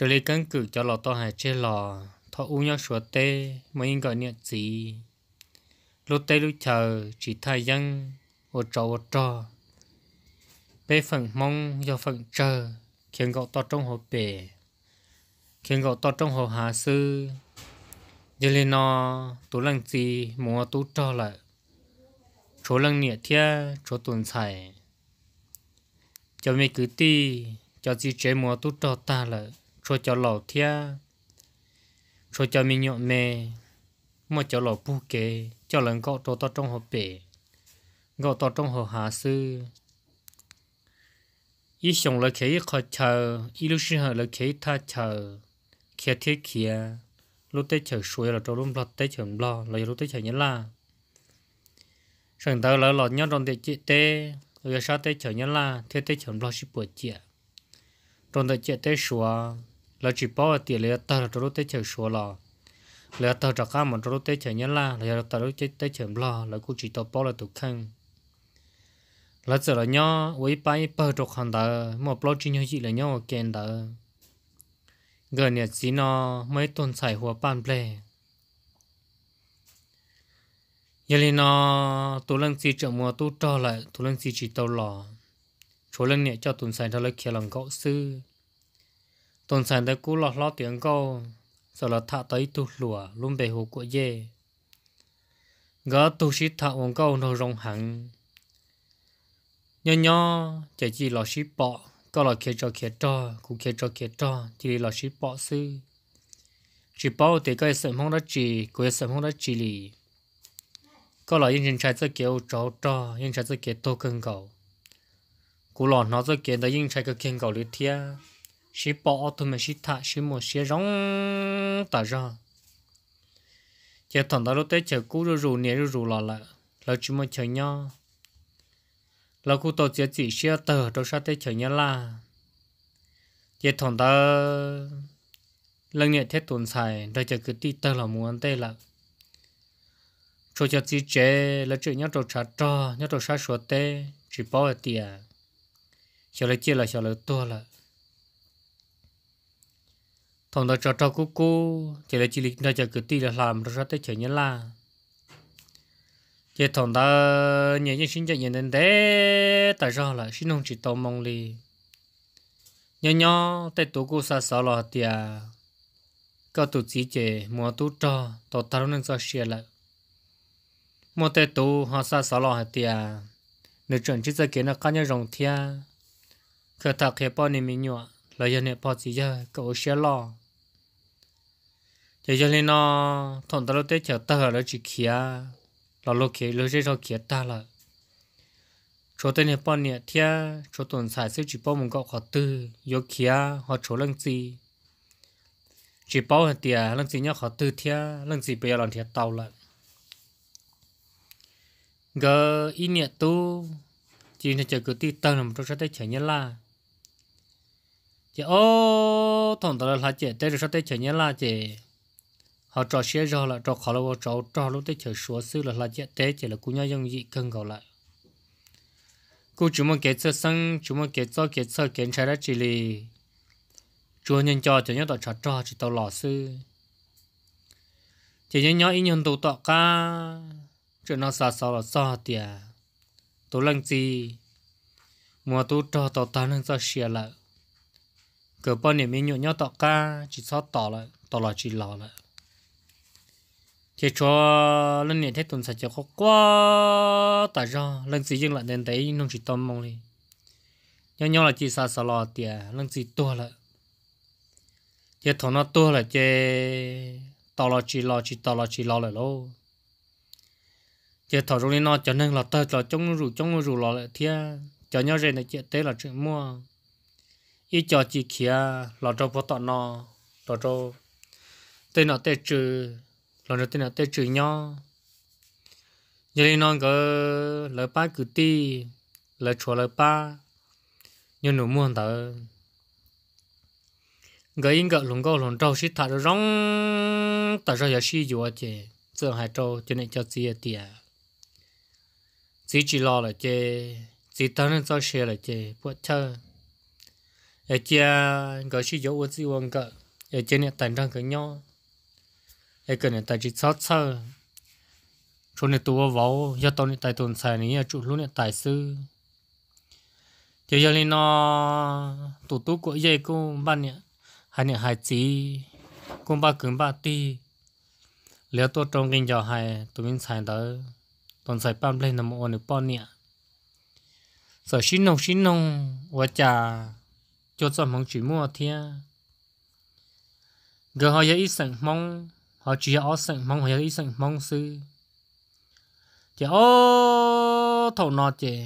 từ lấy căn cứ cho lò to hải chế lò thọ u nhau sủa tê mới yên gọi niệm gì lúc tê lúc chờ chỉ thay dân ô trò ô trò bê phận mong do phận chờ khiến gạo to trong hồ bể khiến gạo to trong hồ hà sư giờ lên nó tú lăng gì mua tú trò lại chỗ lăng nhẹ thia chỗ tuần xài cho mấy cứ ti cho chị chế mua tú trò ta lại rồi cho lò thia rồi cho mình nhọ mè mà cho lò bu kê cho lần gọ to to trong hồ bể gọ to trong hồ hà sư ý xong là khế khó chờ ý lúc sinh hợp là khế tha chờ khế thiết khía lúc tới chờ suối là trâu lúc lọt tới chờ lo là lúc tới chờ nhớ là sẵn tờ là lọt nhau trong tiệm chị tê rồi sao tới chờ nhớ là thế tới chờ lò ship buổi chiều trong tiệm chị tê xóa là chỉ bảo tiền là tờ cho lúc tới chờ số là là tờ cho cá mà cho lúc tới chờ nhớ là là ta lúc tới chờ lo là cũng chỉ tao bảo là tụt khăn là giờ là nhau với bài bờ cho hàng đó mà bảo chỉ nhớ gì là nhau kèn đó gần nhất gì nó mấy tuần xài hoa bàn ple giờ là nó tụi lần gì chậm mùa tụi cho lại tụi lần gì chỉ tao lò chỗ lần này cho tuần xài ra lấy kia làm cậu sư tuần sản tới cú lọt lót tiếng câu sợ là thạ tới tu lùa luôn bề hồ của dê gỡ tu sĩ thạ uống câu nô rong hẳn nho nho chỉ chỉ lọ sĩ bọ câu lọ kia cho kia cho cũng kia cho kia cho chỉ lọ sĩ bọ sư chỉ bọ thì cái sợi mong đó chỉ cái sợi mong đó chỉ lì có là yên trái sẽ kiểu cho trò yên trái sẽ kiểu tô cưng cầu cú lọ nó sẽ kiểu tới yên trái cái kiên cầu lý thiệt chỉ bỏ thôi mà chỉ thả chỉ một xe rong tả ra chỉ thằng đó lúc tới chờ cú rồi rủ nè rồi rủ lò lại là chỉ một chờ nhau là cú tổ chỉ chỉ xe tờ đâu sao tới chờ nhau là chỉ thằng đó lần nè thế tuần xài đây chờ cứ đi tờ là muốn tê là cho cho chỉ chế là chuyện nhau trò trả cho, nhau trò sát số tê chỉ bỏ ở tiền chờ lấy chia là chờ lấy tua là thằng đó cho cho cô cô chỉ là chỉ lịch ra cho cứ tí là làm rồi ra tới chơi nhá là chỉ thằng đó nhảy nhảy sinh cho nhảy đến thế tại sao là sinh không chỉ tao mong đi nhỏ nhỏ tại tổ cô xa xa là à, có tổ chỉ chế mua tổ cho tổ tao nên cho xe lại mua tại tổ họ xa xa là à, nếu chuẩn chỉ ra cái nó cá nhân rồng thia khởi thạc hiệp bao nhiêu mình nhọ lời dân hiệp bao gì giờ cậu xe lo thế cho nên nó thằng ta nó tới chờ ta nó chỉ kia lo lúc kia lo chơi nó kia ta là Cho tên này bao nhiêu thia cho tuần xài sẽ chỉ bao một góc họ tư yo kia họ chỗ lăng gì chỉ bao hạt tiền lăng gì nhá họ tư thia lăng gì bây giờ làm thia tàu lại gờ ý niệm tu chỉ là chờ cứ tí tao nằm trong sách chảy nhân là, chỉ ô thằng ta là lá chè tới rồi sách chảy nhân là chè họ trò xe rồi là trò khó là vào trò trò lúc tới chờ số sư là là chạy té chỉ là cú nhau dùng gì cần gọi lại cú chúng mà kể sơ sang chúng mà kể cho kể sơ kể trái đó chỉ lì chúa nhân cho chỉ nhớ tao trò trò chỉ tao lò sư chỉ nhớ nhớ ý nhân tụ tọ ca chuyện nó xa xa là xa tiệt tụ lăng gì mùa tụ trò tao ta năng cho xe lại cờ bao niệm ý nhau nhọ tọ ca chỉ xót tỏ lại tỏ lại chỉ lò lại chỉ cho lần này thấy tuần sạch cho có quá tại do lần gì dừng lại đến đấy nó chỉ tâm mong đi nhau nhau là chỉ xa xa lò tiền lần gì to là chỉ thằng nó to là chỉ to là chỉ lo chỉ to là chỉ lo lại lo chỉ thằng rồi nó cho nên là tao là chống rủ chống rủ lo lại thia cho nhau rồi này chỉ tế là chuyện mua ý cho chỉ kia là cho bố tao nó là cho tên nó tên chữ lần đầu tiên là tê chữ nhau giờ lên non có lời ba cử ti lời chùa lời ba nhưng nụ muôn tờ gái in gỡ lùng gâu lùng trâu xít thật rồi rong tại sao giờ xí dù chè sợ hai trâu cho nên cho xí tiệt xí chỉ lo là chè xí tao nên cho xe là chè buat chơi ở chè gỡ xí dấu ở xí quăng gỡ ở chè này tận răng cái nhau ai cần người ta chỉ sót sơ chỗ này tụi vào do tao này tại tuần sai này chủ luôn này tại sư thì giờ này nó tổ tụ của dây cô ban nè hai nè hai chỉ cô ba cứng ba tì, lẽ tôi trong kinh giờ hai tôi mình sai đó tuần sai bám lên nằm ôn được bao nè sợ xin nông xin nông và cha cho cho mong chỉ mua thiên giờ họ giờ ít sẵn mong họ chỉ ở sân mong hiểu ý sân mong sư thì ô thầu nọ chị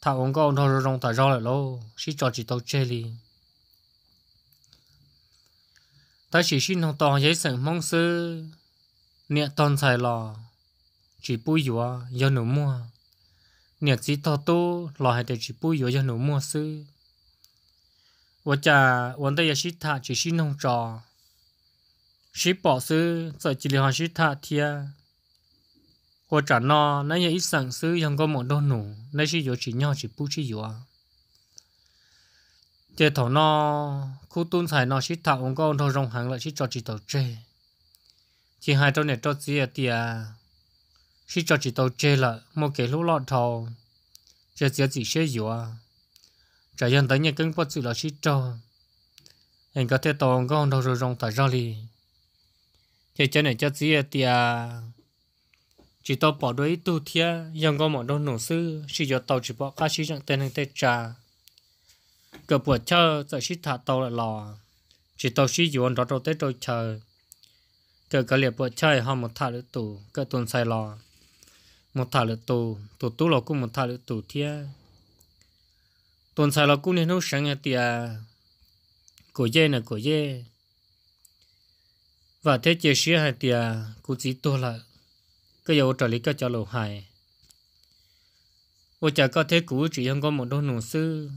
thảo ông con thầu rong thảo rau lại lô chỉ cho chỉ tàu chơi đi ta chỉ xin học tòa giấy sân mong sư niệm toàn xài lò chỉ bùi dùa do nụ mua niệm chỉ thọ tu lò hay để chỉ bùi dùa do nụ mua sư 我家我那也是他，只是弄着。sĩ bỏ sư giờ chỉ là sĩ thà thia cô trả nó nãy giờ ít sáng sư không có một đô nụ nãy sĩ giờ chỉ nhau chỉ bu chỉ giờ chế thọ nó khu tuân xài nó sĩ thà ông con thôi rong hàng lại sĩ cho chỉ tàu chê chỉ hai trong này cho gì à tia sĩ cho chỉ tàu chê là một cái lũ lọt thầu chế chế chỉ sẽ giờ trả dân tới nhà cứng bắt sự là sĩ cho anh có thể tàu ông con thôi rong tại ra liền thì cho nên cho gì thì chỉ tao bỏ đôi tu thia yang con một đôi nổ sư chỉ cho tao chỉ bỏ cá chỉ chẳng tên hàng tên trà cờ bộ chờ giờ chỉ thả tao lại lò chỉ tao chỉ dùng đó đâu tới rồi chờ cờ cờ liệp bữa chơi họ một thả lửa tù cờ tuần sai lò một thả lửa tù tù tù lò cũng một thả lửa tù thia tuần sai lò cũng nên nấu sáng nghe tiệt cổ dê này cổ dê và thế chia sẻ hai tia cũng chỉ tôi là cái dầu trợ lý cái cháu lầu hài ô chả có thế cũ chỉ không có một đôi nụ sư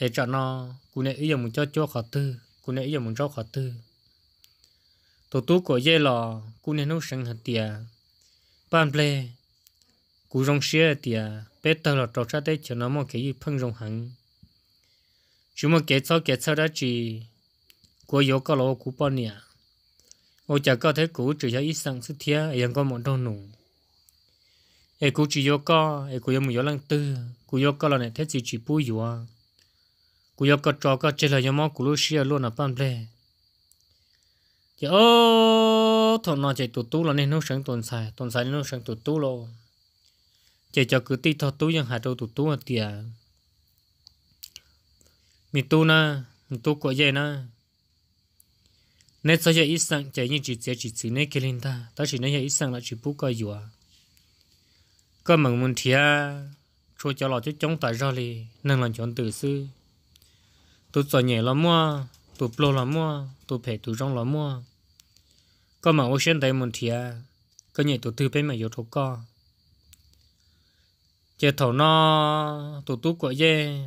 để cho nó cũng nên ý dùng một cho cho khó tư cũng nên ý dùng một cho khó tư tổ tú của dây lò cũng nên nấu sẵn hạt tia ban ple cũng rong xe tia bé tờ là trò ra đây cho nó một cái gì phân rong hẳn chúng một cái sau cái sau đó chỉ có yếu có lỗ của bao nhiêu ô có 我家个睇股只要一生是天，人个冇到弄。ai cũng chỉ yêu có ai cũng yêu mình yêu lăng tư cũng có là này thế chỉ chỉ bùi yêu à có trò có chết là yêu mong cũng lúc xưa luôn là bám lê chứ ô thằng nào chạy tụt tú là nên nó sáng tuần sai, tuần sai nên nó sáng tụt tú lo chạy cho cứ ti thọ tú nhưng hạt đâu tụt tú là tiệt mình tu na mình tu có gì na nên sau giờ ít sang chạy như chỉ sẽ chỉ xử nên kia lên ta ta chỉ nên giờ ít sang là chỉ bút coi dù à có mừng muốn thia cho cho lọ cho chống tại ra li nên là chọn từ sư tụ sợ nhẹ là mua tụ plo là mua tụ phải tụ rong là mua có mà ô sen đấy muốn thia có nhẹ tụ từ bên mà yếu thấu co chế thầu nó tụ tú của dê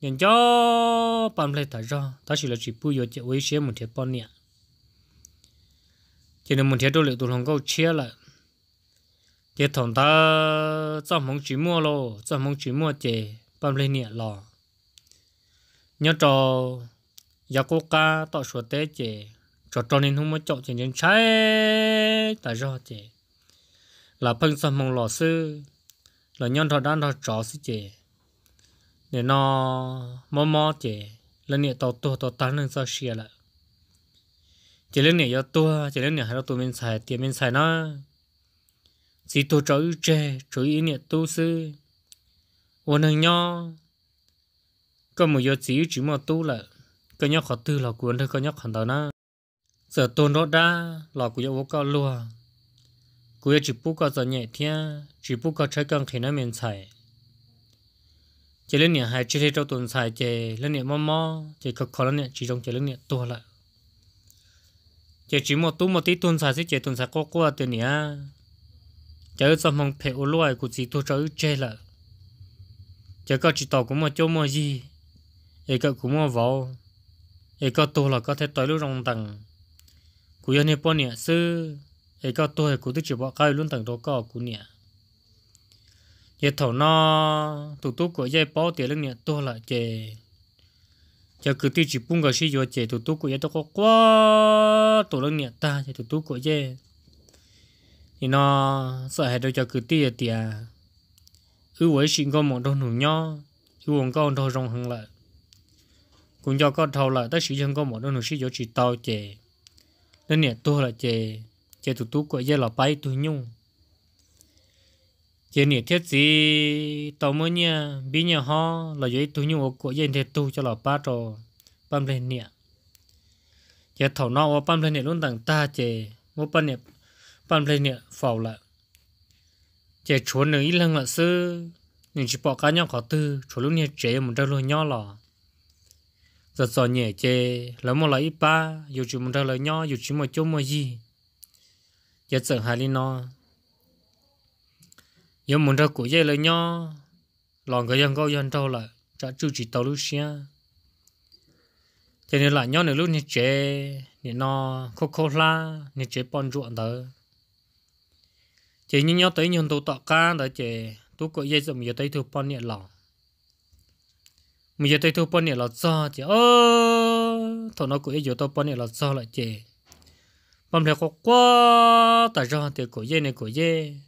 nhận cho bám lên tại ra ta chỉ là chỉ bút vô chế ô sen muốn thia bao nhiêu cho nên mình thấy đôi liệu tụi lòng câu chia lại chế thằng ta trong mong chỉ mua lo trong mong chỉ mua chế bấm lên nhẹ lò nhớ trò giờ cố ca tọt sửa tế chế trò cho nên không mới chọn chế nhân trái tại do chế là phân xong mong lò sư là nhân trò đang trò trò sư chế để nó mò mò chế lần nhẹ tàu tua tàu tan lên sao xia lại chỉ lên này do chỉ lên này hay tụi mình xài tiền mình xài nó chỉ tôi cho ưu chê cho ý niệm tu sư ôn hàng nho có một giờ chỉ chỉ mà tu là có nhau khó tư là cuốn thôi có nhau khó đó nó giờ tôn đó đã là của vô cao lùa của chỉ bút có giờ nhẹ thia chỉ bút có trái căng thì nó mình xài chỉ lên niệm hai chỉ thấy cho tuần xài chỉ lên niệm mò mò chỉ có khó lên niệm chỉ trong chỉ lên niệm tu lại chỉ chỉ một tu một tí tuần sa sẽ chỉ tuần sa có qua tiền nhỉ chớ sao mong phải ô loài của chỉ tu cho chơi là chớ có chỉ tàu của mà chỗ mà gì ấy có của mà vào ấy có tu là có thể tới lúc rong tầng của dân này bao nhỉ sư ấy có tu của cũng chỉ bỏ cái luôn tầng đó có của nhỉ giờ thầu nó tụ tụ của dây bao tiền lúc nhỉ tu là chơi giờ cứ tiêu chỉ bung cái gì rồi chế tụt tụt của giờ tao có quá tổ lên nhà ta chế tụt tụt của chế thì nó sợ hết đâu cho cứ tiêu thì à ưu với sinh con một đồng hùng nhau ưu ông con thôi rong hằng lại cũng cho con thâu lại tất sử dụng con một đồng hùng sử dụng chỉ tao chế nên nhà tôi là chế chế tụt tụt của giờ là bay tụi nhung yên nhiệt thiết gì tàu mới nha bây giờ họ là giấy tu nhu của yên thiết tu cho là ba trò băm lên nè giờ thầu nó và băm lên nè luôn tặng ta chè mua băm nè băm lên nè phẩu lại chè chuẩn được ít lăng là sư nhưng chỉ bỏ cá nhau khó tư chuẩn lúc nè chế một trăm luôn nhau là giờ giờ nhẹ chè lỡ một ít ba dù chỉ một trăm lấy nhau, dù chỉ một chỗ một gì giờ sợ hai đi nó giờ muốn ra của dây là nhau lòng người dân câu dân đâu là trả chú chỉ tàu lúc xia cho nên là nhau nữa lúc như chế như nó khô khô la như chế bòn ruộng đó chế như nhau tới nhưng tôi tọt ca đó chế tôi có dây dùng giờ tới thu bòn nhẹ lòng mình giờ tới thu bòn nhẹ lòng cho chế ơ thằng nó có dây giờ tôi bòn nhẹ lòng cho lại chế bấm theo có quá tại do thì của dây này của dây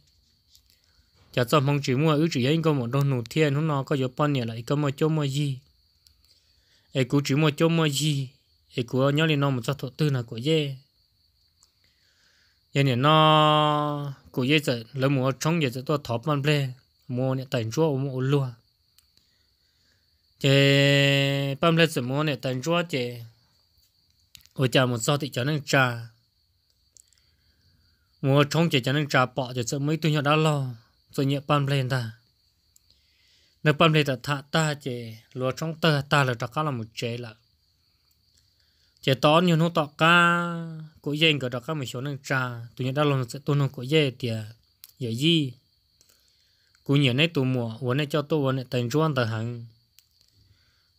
chả dạ, cho mong chỉ mua ước chỉ yên có một đôi nụ thiên nó nó có gió bao nhiêu lại có một chỗ mua gì ấy cũng chỉ mua chỗ mua gì ấy cũng nhớ lên nó một cho thọ tư là của dê giờ này nó của dê giờ lấy mua trong giờ giờ tôi thọp ban ple mua này tận chúa mua lúa chế ban ple giờ mua này tận chúa chế ở chả một sao thì cho nên trà mua trong chế cho nên trà bỏ giờ giờ mấy tôi nhỏ đã lo ตัวเนี่ยปั้มเลนตาเนื้อปั้มเลนแต่ท่าตาเจลัวช่องเตอตาเลยตะก้าละมุเจละเจตอนอยู่นู่นตะก้ากูเย็นก็ตะก้าไม่ชวนนึงจ้าตัวเนี่ยได้ลงตัวนู้นกูเย่เดียเย่ยี่กูเนี่ยในตัวหมัววันในเจ้าตัววันในแต่งจวนแต่หัง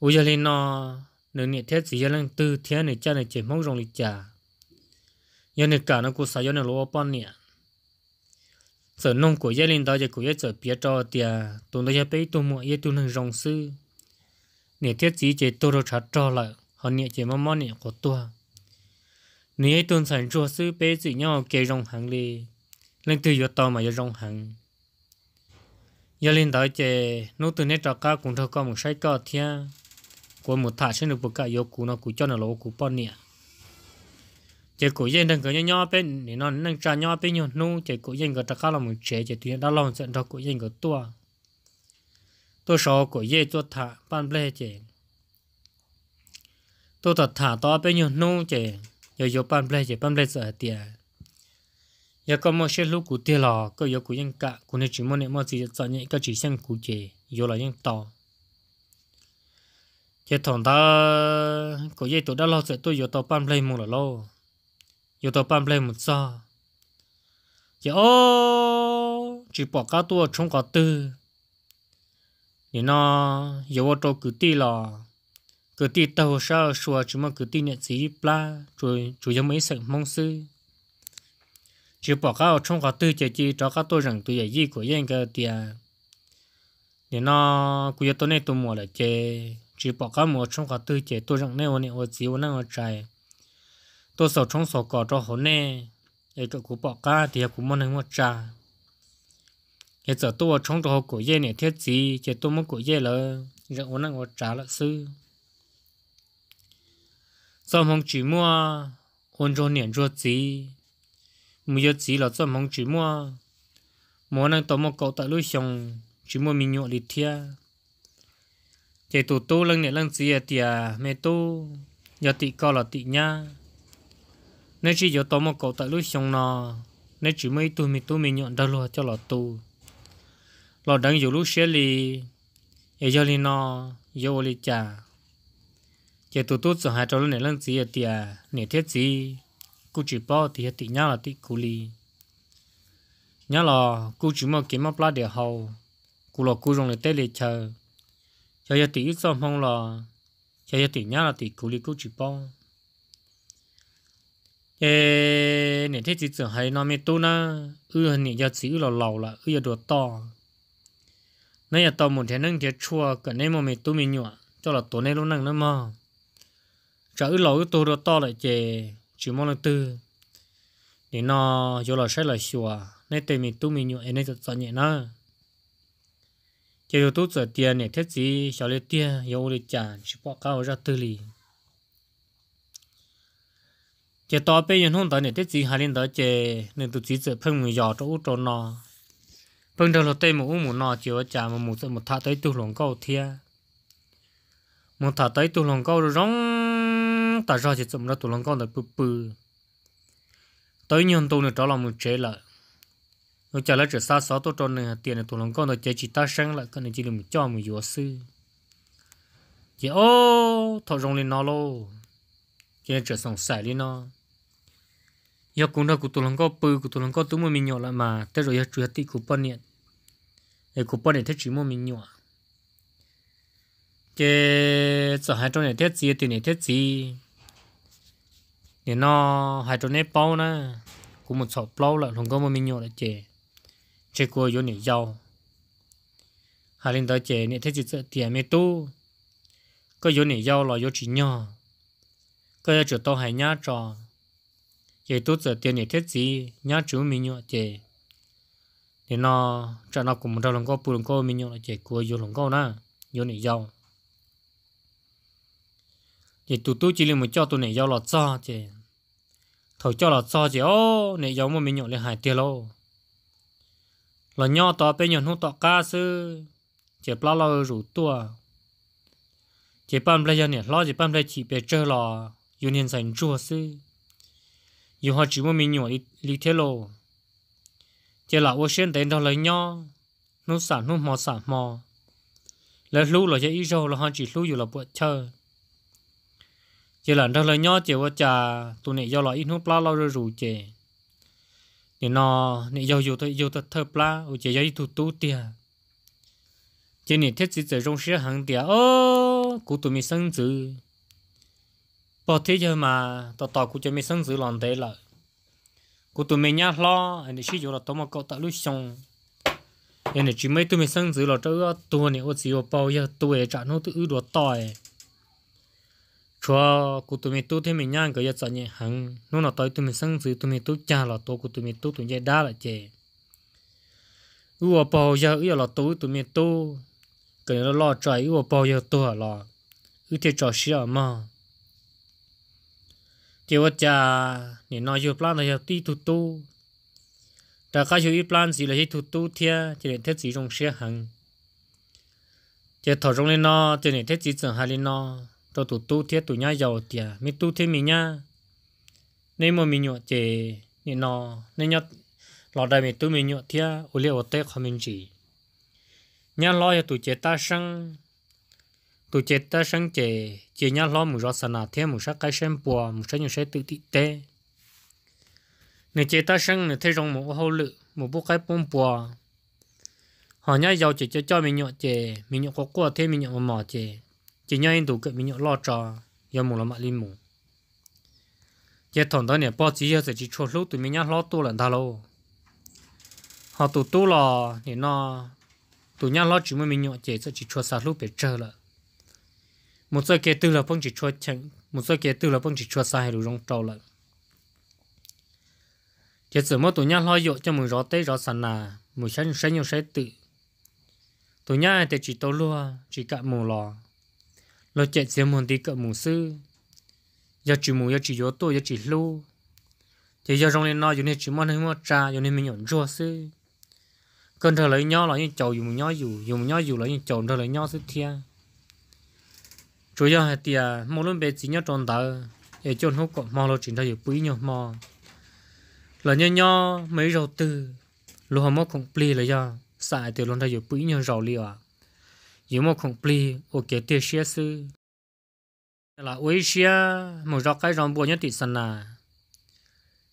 อุจารินอหนึ่งเนี่ยเทศสียันตื้อเทียนเนี่ยเจ้าเนี่ยเจ็บมองรงลิจ่ายันเนี่ยกานะกูสายยันเนี่ยรัวป้อนเนี่ย sợ nông của gia đình đó giờ của sợ bia cho tiền tụi nó giờ bây tụi mọi giờ tụi nó rong sư nè thiết chỉ chỉ tụi nó chặt cho lại họ nè chỉ mắm mắm nè của tụi nè tụi sản cho sư bây chỉ nhau kê rong hàng đi lên từ giờ tao mà giờ rong hàng gia đình đó chỉ nô tụi nó cho cá cũng thôi có một sai cọ thia của một thả trên được một cái yếu cũ nó cũng cho nó lỗ cũ bao nè chỉ cố dân đừng có nhau nhau bên thì nó nâng trả nhau bên nhau nu chỉ cố dân có tất cả là một chế chỉ tuyệt đã lòng dẫn đó cố dân có tua tôi sợ cố dân tôi thả ban lê chỉ tôi thật thả to bên nhau nu chỉ giờ giờ ban lê chỉ ban lê sợ tiền, à. giờ có một số lúc cụ tiệt lò có giờ cố dân cả cố này chỉ muốn niệm một chỉ cho những cái chỉ sang cố chỉ, giờ là những to chỉ thằng ta cố dân tôi đã lo sợ tôi giờ to ban lê mua là lo 有的半杯木扎，也哦，只把 cá tua trông cá tư，你那有我做 cụ ti là, cụ ti tàu sao xua chỉ mà cụ ti nhận gì bla, rồi rồi mấy sự mong sư, chỉ bỏ cá trông cá tư chỉ chỉ cho cá tua rằng tôi dạy gì của yên cái tia, ni nó cụ giờ tôi này mua là chơi, chỉ bỏ cá mua trông cá tư chỉ tôi rằng này tôi tôi chỉ tôi này tôi tôi sợ trong sầu cỏ cho hồn nè để cậu cũng bỏ cá thì cũng muốn ăn một trà hiện giờ tôi trong trò của dễ nè thiết gì chỉ tôi muốn của dễ là giờ muốn ăn một trà là sư trong phòng chỉ mua ôn cho niệm cho gì mua cho gì là trong phòng chỉ mua muốn ăn tôi một cậu tại lối sông chỉ mua mình nhộn đi thia chỉ tụ tôi lăng nè lăng gì à tiệt mẹ tu giờ tị co là tị nha nên chỉ giờ tôi một cậu tại lúc xong nọ nên chỉ mấy tôi mình tôi mình nhận đâu luôn cho lọ tu lọ đang giờ lúc xe li giờ cho li nọ, giờ li cha giờ tôi tôi sợ hai trâu này lần gì à tiệt này thiết gì cứ chỉ bao thì thì nhá là tí cú li nhá là cứ chỉ mà kiếm mập lá để hậu cú là cú dùng để tê liệt chờ cho giờ tí ít xong không là cho giờ tí nhá là tí cú li cứ chỉ bao ê nè thế chỉ hay nó mới tu na ư ừ, nè giờ chỉ lò lầu là ư ừ, giờ to nãy giờ to một thế nâng thế chua cả nãy mà mày tu mình nhọ cho là tổ nãy lúc nâng nó mà chả ư lầu ư tu đồ to lại chè chỉ mong là tư nè nó cho là sẽ là xua nãy tây mình tu mình nhọ nãy giờ chọn nhẹ nó chỉ tu giờ tiền nè thế chỉ xào lên tiền yêu lên chả chỉ bỏ cao ra tư liền chỉ tao bây giờ không tới nè, thế chỉ hai linh tới chỉ nên tụi chỉ chỉ phân người giàu út chỗ nó phân đầu là tây một út một nọ chỉ ở chả một một một thà tới tu lòng câu thia, một thà tới tu lòng câu rồi rong, ta ra chỉ chụm ra tu lòng câu là bự bự, tới nhiều tu nữa đó là một chế lại, rồi chả lấy chỉ xa xó tu chỗ này tiền là tu lòng câu là chỉ chỉ ta sáng lại cái này chỉ là một cho một yếu sư, chỉ ô thọ rong lên nó lô, chỉ là chỉ sống sài lên nó giờ cũng đâu cụ tụi lòng có bự cụ tụi lòng có tụi mình nhỏ là mà tới rồi chú chủ tịch cụ bao nhiêu để cụ bao nhiêu thế chỉ mua mình nhỏ cái giờ hai trong này thế gì thì này thế gì thì nó hai trong này bao nữa cũng một sọt bao là không có mua mình nhỏ lại chè chè cô vô này giàu hai linh tới chè này thế chỉ sợ tiền mê tu có vô này giàu là vô chỉ nhỏ có giờ chỗ tao hai nhá tròn chế tốt giờ tiền này thiết gì nhá chú mình nhọ chế thì nó cho nó cùng trong lòng có bù lòng có mình nhọ chế của vô lòng có na vô này giàu thì tụt tụt chỉ là một cho tụi này giàu là cho chế thầu cho là cho chế ô này giàu mà mình nhọ lại hại tiền lâu là nhọ to bên nhọ hút to ca sư chế bao lâu rủ tua chỉ băm bây giờ này lo chỉ băm bây chỉ bị chơi lò union dành chua sư dù họ chỉ muốn mình nhỏ lý thế lộ chỉ là vô xuyên đến đó lấy nhau nó xả nó mò xả mò lấy lú là dễ ít là họ chỉ lú dù là bữa chơi chỉ là đó lấy nhau chỉ ว่า trà tụi này do là ít nước pla lo rồi rủ chè để nó này giàu dù thôi dù thật thơ pla ở chè do ít tụt tụt tiệt chỉ này thiết chỉ giờ trong xe hàng tiệt ô cụ tụi mình sinh dữ bỏ thế giờ mà tao tao cũng chưa mình sống giữ làm thế là cô tụi mình nhá lo anh ấy chỉ cho là tao mà cậu tạo lúc xong anh ấy chỉ mấy tụi mình sống giữ là cho tụi này ô chỉ ô bao giờ tụi trả nó tụi đồ tỏi cho cô tụi mình tụi thế mình nhá cái giờ chọn nhẹ hẳn nó là tới tụi mình sống giữ tụi mình tụi cha là tụi cô tụi mình tụi tụi nhẹ đa là chè ủa bao giờ ủa là tụi tụi mình tụi cái nó lo trời ủa bao giờ tụi là ủa thế trò xí à mà vật cha nè nói chuyện plan là ti tu tu đã cái chuyện plan gì là chỉ tu tu thiệt, chỉ để thiết gì trong xe hàng chỉ thổ trong lên nó chỉ để thiết gì trong hay lên nó rồi tu tu thiệt tu nhá giàu tiệt mi tu thiệt mi nhá nên mà mi nhọ chỉ nè nó nên nhớ lọ đại mi tu mi nhọ thiệt, ô liệu ô tê không mình chỉ nhá lo ya tu chế ta sang tụ chết ta sáng chế chế nhá lo mù rõ sanh à thế mù sát cái xem bùa mù sát nhiều sẽ tự thị tế nè chế ta sáng nè thế rong mù hậu lự mù bút cái bông bùa họ nhá giàu chế cho cho mình nhọ chế mình nhọ có qua thế mình nhọ mò chế chế nhá in tụ cậy mình nhọ lo trò giờ mù là mạ linh mù chế thằng đó nè bao chỉ giờ chỉ cho lúc tụi mình nhá lo tu lần thà lô. họ tụ tu lò nè nó tụi nhá lo chỉ mới mình nhọ chế chỉ cho sát lúc bị chơi lợ một số cái từ là phong chỉ cho chẳng một số cái từ là phong chỉ cho sai rồi rong trâu lại chỉ sự mỗi tụi nhau lo dụ cho mình rõ tới rõ sẵn là mình sẽ sẽ nhiều sẽ tự tụi nhau thì chỉ tao lo, chỉ cả mù lò lo chạy xe mòn đi cả mù sư giờ chỉ mù giờ chỉ gió tôi giờ chỉ lu thì giờ rong lên nói giờ nên chỉ mòn hơi mất trà giờ nên mình nhận rùa sư cơn thở lấy nhau là những chầu dùng nhau dù dùng nhau dù là những chầu thở lấy nhau sư thiên 主要係啲啊，無論俾錢一賺到，也賺好個網絡錢都要俾 nhau mà là nhau nhau mấy rau tư lúc hôm cũng pli là do xài từ luôn đó yêu bấy nhiêu rau liu à yêu mà cũng pli ok tiêu xia sư là uế xia một rau cái rau bùa nhất thì sân à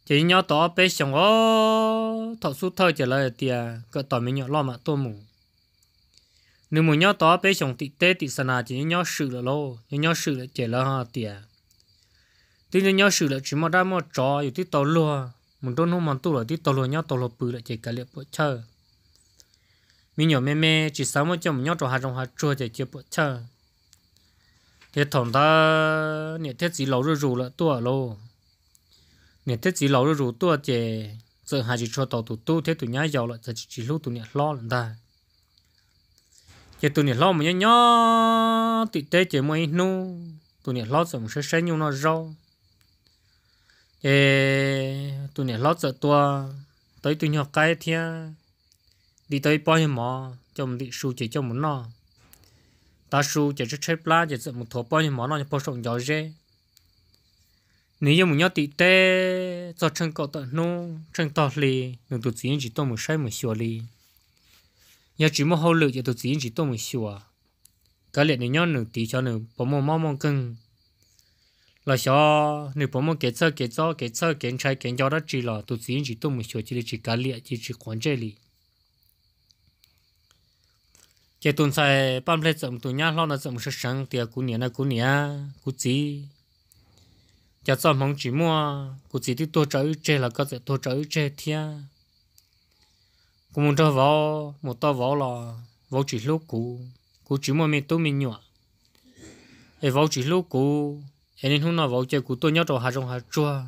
chỉ nhau tỏ bé xong ó thọ suốt thôi trở lại thì à cỡ tỏ lo mà tô mù nếu muốn nhau tỏ bê chồng tị tê tị sanh chỉ nhau sự là lô nhau sự là chỉ là ha tiệt tuy nhau sự là chỉ mang mà đã mà trò อยู่ที่ตัวลัวมันต้นหัวมันตัวละที่ตัวลัว nhau ตัวลัวปืนละ chỉ cái liệp bộ chơi mi nhỏ mẹ mẹ chỉ sáu mươi chồng nhau trò hà trong hà chua chỉ chỉ bộ chơi thế thằng ta nè thế chỉ lâu rồi rủ là tua lô nè thế chỉ lâu rồi rủ tua chỉ giờ hà chỉ cho tàu tụ tu thế tụ nhau giàu là giờ chỉ lúc tụ nhau lo lần ta chỉ tụi nó mà nhớ nhớ tụi tê chỉ mới nu tụi nó lót rồi một số sáng nhiều nó rau ê tụi nó lót rồi tua tới tụi nhỏ cái thia đi tới bao nhiêu mỏ chồng đi su chỉ cho một nọ, ta su chỉ cho chép lá chỉ sợ một thổ bao nhiêu mỏ nó bao sộng gió dễ nếu như một nhớ tụi tê cho chân cậu tận nu chân to lì đừng tụi chỉ chỉ tôi một sai một xíu nhà chú mua hậu lự cho tôi chỉ chỉ tôi mới xua cái lệ này nhon nửa tí cho nửa bỏ mua mau mong cưng là cho nửa bỏ mua kế sơ kế sơ kế sơ kế trái kế cho đó chỉ là tôi chỉ chỉ tôi mới xua chỉ là chỉ cái lệ chỉ chỉ quan chế li chế tuần sai bám lên sớm tuần nhá lo là sớm sẽ sáng tiệc cú nhá là cú nhá cú chỉ cha xong mong chỉ mua cú chỉ thì tôi chơi chơi là có thể tôi chơi chơi thiên cũng muốn cho võ một to võ là võ chỉ lúc cũ cũ chỉ mà mình tôi mình nhọ ấy võ chỉ lúc cũ ấy nên hôm nào võ chơi cũ tôi nhớ trò hà trong hà chua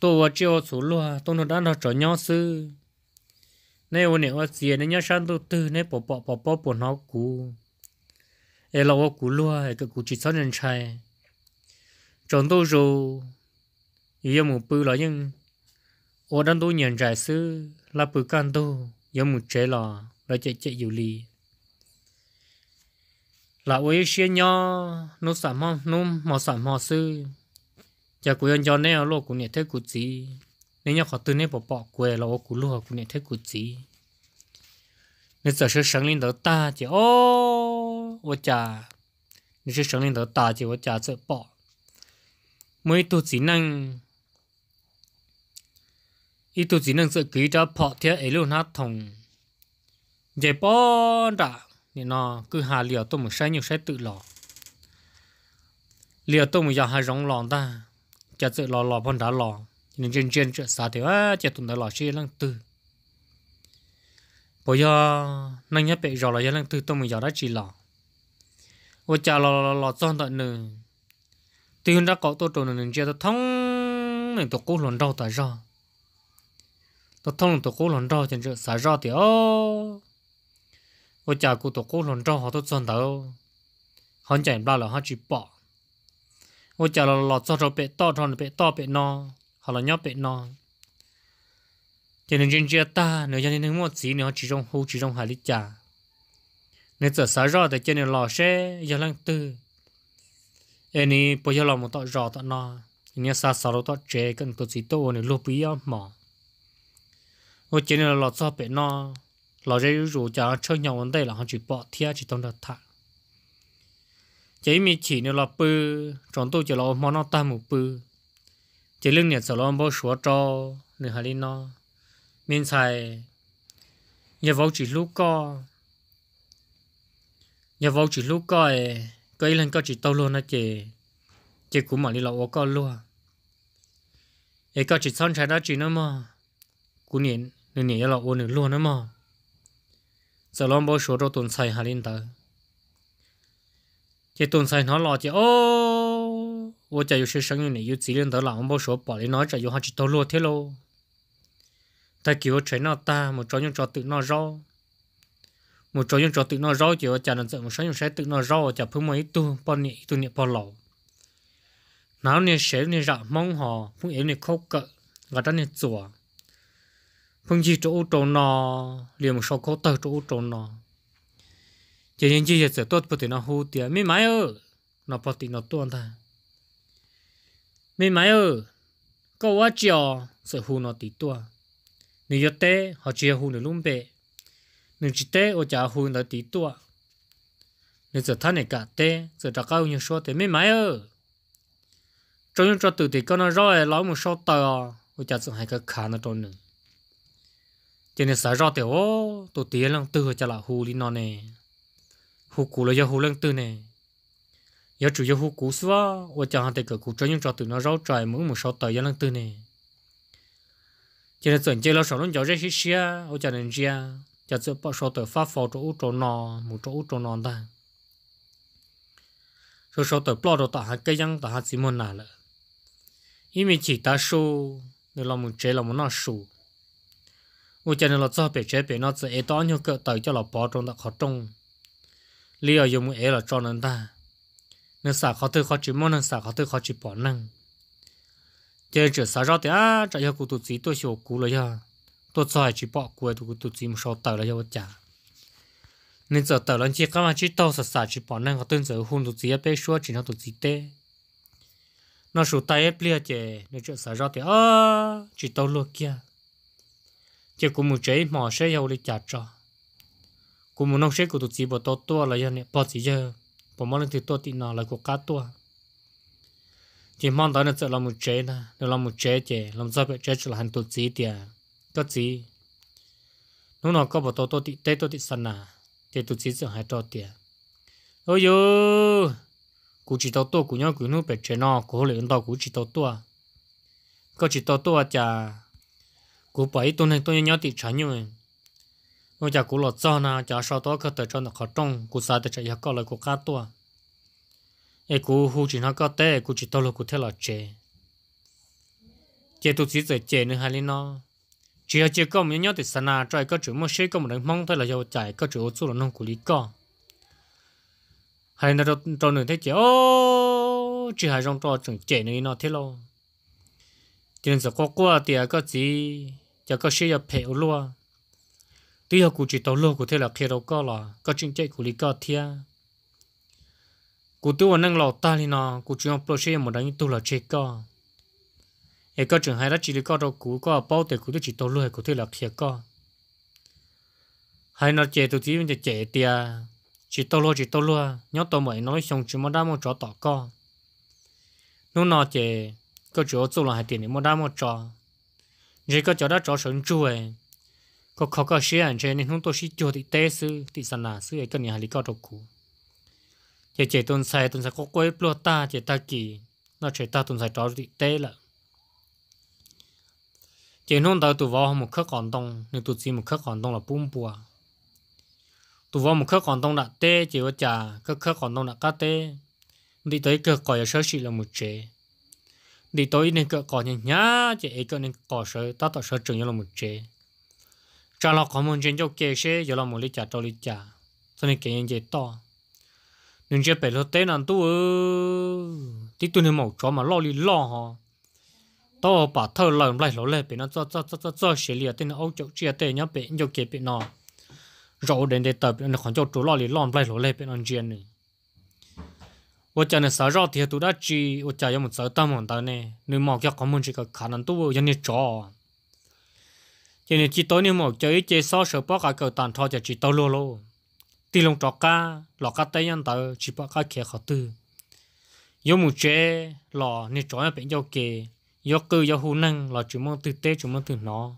tôi võ chơi số lúa tôi nó đã nó trò nhau sư nay hôm nay võ gì nên nhớ sang tôi từ nay bỏ bỏ bỏ bỏ bỏ nó cũ ấy là võ cũ lúa ấy cái cũ chỉ sáu nhân trai chọn tôi rồi giờ một bữa là nhưng ở đang tôi nhận trái sư là bữa can tu giống một chế lò là chạy chạy dù lì là ôi xuyên nhỏ nó sảm mò nó mò sảm mò sư giờ cuối anh cho nên lo cũng nhẹ thế cũng gì nên nhau khó tư nên bỏ bỏ quê là ô cũng lo cũng nhẹ thế cũng gì nên giờ sẽ sáng lên đó ta chỉ ô ô cha nên sẽ sáng lên đó ta chỉ ô cha sẽ bỏ mới tu chỉ năng ít tu chỉ năng sự kỹ cho phọ thế ấy luôn hát thùng dễ bỏ đã nên nó cứ hà liều tôi một sai nhiều sai tự lò liều tôi một giờ hai rong lòn ta chả tự lò lò bọn đã lò nên trên trên chợ xa thì á chả tụng đã lò xí lăng tư bây giờ năng nhất bị rồi là lăng tư tôi một giờ đã chỉ lò ô chả lò lò lò cho tận nửa hôm đã có tôi trụ nên chia tôi thông nên tôi cố luôn đau tại sao nó thông tổ cố lần đó chân chứ xả ra thì ô tôi chả cụ tổ cố lần đó họ tốt chân đâu hắn chạy ba là hắn chỉ bỏ tôi chả là lọt cho cho bệ to cho bệ to bệ no họ là nhóc bệ no cho nên trên chia ta nếu dân nên một xí nếu chỉ trong hô chỉ trong hải lý chả nếu giờ xả ra thì cho nên xe giờ lăng tư em đi bây giờ là một tọt rò tọt no nên xa xa rồi tọt trẻ cần tọt gì tôi nếu lúc bây giờ mỏ 我今天老早别闹，老在有如家车鸟问题，然后去报天去等着他。chỉ mi chỉ nữa là bự, trong tôi chỉ là món nó ta một bự, chỉ lưng nhẹ sợ là bao số cho nữa hay đi nó, mình xài, nhà vợ chỉ lúc co, nhà vợ chỉ lúc co cái lần co chỉ tao luôn đó chị, cũng mà đi lậu co luôn, ấy chỉ xong trái đó chỉ mà cú nhện, nên nhện là ôn được luôn đó mà giờ lòng bao số cho tuần sai hà linh tờ. chỉ tuần sai nó lo chỉ ô oh! ô chả có sự sáng như này có chỉ lên tới lòng bao số bỏ đi nói chả có hai chỉ tao luôn thế lo ta kiểu chuyện nó ta một chỗ những trò tự nó rõ một chỗ những trò tự nó rõ chỉ có chả nên sợ một số những sẽ tự nó rõ chả phương mấy tu bao niệm tu niệm bao lâu nào niệm sẽ niệm rạ mong họ phương yếu niệm khóc cỡ và đó niệm chùa phong chi chỗ chỗ nọ liền một số khó tờ chỗ chỗ nọ chỉ nên chỉ sẽ tốt bất nó hú tiền mấy máy ơ nó bất nó tuôn ta mấy máy ơ có quá chiều sẽ hú nó tí tua nếu giờ té họ chỉ hú nó luôn bể nếu chỉ té ở chả hú nó tí tua nếu giờ thằng này cả té giờ trả cao như số té mấy máy ơ trong những trò tự thì con nó rồi lấy một số tờ ở chả dùng hai cái khả nó trốn nữa cho nên sợ rõ tiểu ô tổ tía lăng tư cho là hù lý nó nè hù cú là do hù lăng tư nè giờ chủ do hù cú xóa và cho hắn tay cờ cú cho những trò tụi nó rau trời mỗi một sáu tờ do lăng tư nè cho nên tuần chơi lo sáu lông gió rất xí xía ô cho nên xía cho sự bỏ sáu tờ phát phò chỗ út chỗ nò một chỗ út chỗ nò ta rồi sáu tờ bỏ đồ tạ hạt cây răng tạ hạt xí mà nà lợ ý mình chỉ ta su nên là một chế là một nọ sù 我今天了早被这被那子一打牛个到叫了包中的好中，你要有么挨了招人的，那啥好头好去么能啥好头好去包能，接着啥啥的啊，这要古都最多小古了呀，多早去包古都古都最么少到了要我家，你这到了去干嘛去到是啥去包能，好等着混都直接被说只能都自己那时候大爷不了解，你这啥啥的啊，去到了家。chỉ cũng một chế mỏ sẽ yêu đi chặt cho cũng một nông sẽ của tổ chức bỏ to to là yên bỏ chị giờ bỏ món thì to thì nó là của cá to chỉ mong tới nó sẽ làm một chế nè nó làm một chế chế làm sao phải chế chỉ là hàng tổ chức tiệt có chị lúc nào có bỏ to to thì tê to thì sẵn à thì tổ chức sẽ hay to tiệt ôi yo cụ chỉ to to cụ nhau cụ nó bị chế nó cụ hồi lên đó cụ chỉ to to có chỉ to to à chả cú bảy tuần này tôi nhớ thì chán nhung bây giờ cú lọt cho na chả sao đó có thể cho nó khó trông cú sao để chạy có lại cú cá tua ấy cú hú chỉ nó có té cú chỉ tôi là cú theo là chè chè tôi chỉ giờ chè nữa hay là nó chỉ là chỉ có mình nhớ thì sana na trai có chữ một số có một đằng mong thôi là giàu chạy có chữ ô số là nông cú lý co hay là cho cho nữa thế chè ô chỉ hay trong cho chừng chè nữa nó thế lo cho nên giờ có qua thì có gì giờ có xe phèo luôn tuy họ cụ chỉ tàu luôn cụ thế là khi đâu có là có chuyện chạy của lý có thia cụ tôi năng lò ta đi nó cụ chỉ học pro xe một đánh tôi là chết có ấy có chuyện hay đó chỉ lý có đâu cụ có bảo để cụ tôi chỉ tàu luôn cụ thế là khi có hay nó chạy tôi chỉ mình chạy tia chỉ tàu luôn chỉ tàu luôn nhớ tàu mấy nói xong chỉ mà đã một chỗ tỏ co nó nói chạy có chỗ chỗ là hai tiền để mà đã một chỗ rồi có chỗ đó chỗ sướng chuệ có khó có xe anh chơi nên không tôi chỉ cho thì té sư thì sẵn là sư ấy cần nhà lý có độc cụ chỉ chỉ tuần sai tuần sai có quấy plo ta chỉ ta kỳ nó chỉ ta tuần sai chỗ thì té là chỉ nông đầu tụ vào một khắc còn đông nên tụ chỉ một khắc còn đông là bùm bùa tụ vào một khắc còn đông là té chỉ có trà các khắc còn đông là cá té đi tới cực còi ở sơ xị là một chế đi tối nên cỡ cỏ nhỉ nhá chỉ ấy cỡ nên cỏ sợ ta tạo sợ trường cho là một chế cha lọc có một chuyện cho kế xe cho là một lý giả cho lý trả cho nên kề nhân chế to nên chế bể lót tế nàn tu ơ tí tu nên màu chó mà lo lý lo hò to bà thơ lợn lại lỗ lệ bể nó cho cho cho cho cho xí lìa tên ấu chậu chia tê nhá bể cho kề bể nó, rồi đến để tập nó còn cho chú lo lý lo lại lỗ lệ bể nó chuyện này 我讲的啥绕天都那只，我讲要么走大门道呢，你莫叫我们这个可能都有你找。今年几多年莫叫一节少手把个狗蛋炒就几多罗罗，地龙找 cá，老 cá 带样头只把 cá 开好多。有么这老你找一边要给，要狗要虎能老只么对对只么对拿。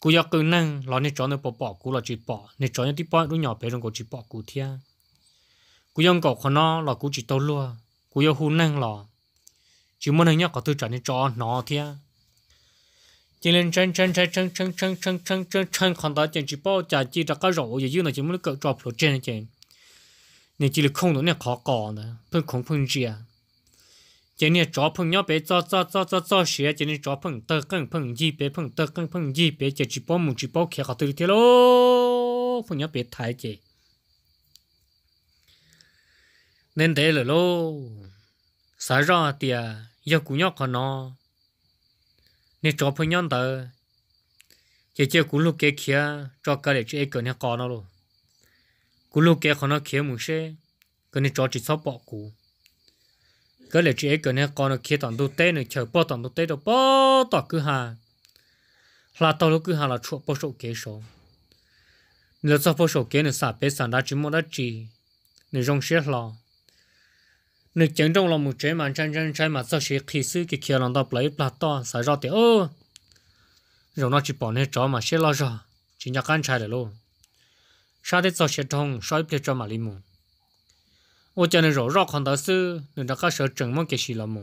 กูอยากกินนั่งเราเนี่ยจอเนี่ยปอบปอบกูเราจีปอบเนี่ยจอเนี่ยที่ป้อนรู้หยอดไปตรงกูจีปอบกูเที่ย cú yong cậu khó nó là cú chỉ tao luôn, cú yêu hôn năng là chỉ muốn hình nhắc có tư trả nên cho nó thia chỉ lên chân chân chân chân chân chân chân chân chân chân còn đó chân chỉ bao trả chỉ đã có rồi, giờ như là chỉ muốn cậu cho phụ trên chân nên chỉ là không đó nè khó cò nè phân không phân gì à chỉ nè cho phân nhau bé cho cho cho cho cho xí chỉ nè cho phân tơ cân phân gì bé phân tơ cân phân gì bé chỉ chỉ bao một chỉ bao kia có tư thế lô phân nhau bé thái chỉ nên thế là lô xả ra tiề giờ cũng nhóc còn nó nên cho phải nhon tờ chỉ chơi cũng lúc kia kia cho cái để chơi cái này có nó lô, cũng lúc kia còn nó kia muốn xe cái này cho chỉ sắp bỏ cũ cái để chơi cái này có nó kia toàn đồ tê nữa chờ bỏ toàn đồ tê đâu bỏ toàn cứ hà là tao lúc cứ hà là chuột bỏ số kế số nếu sắp bỏ số kế nữa xả bế sản đã chỉ muốn đã chỉ nếu rong xe lo nếu chẳng trong lòng một trái mà chân chân trái mà sao khi khi xứ cái kia lòng đó lấy là to sao ra thì ô rồi nó chỉ bỏ nên chó mà sẽ lo ra chỉ nhắc anh trai để luôn sao để cho sẽ thông, soi biết cho mà li mù ô cho nên rồi rõ còn đó sư nên đã có sợ chừng mong cái gì là mù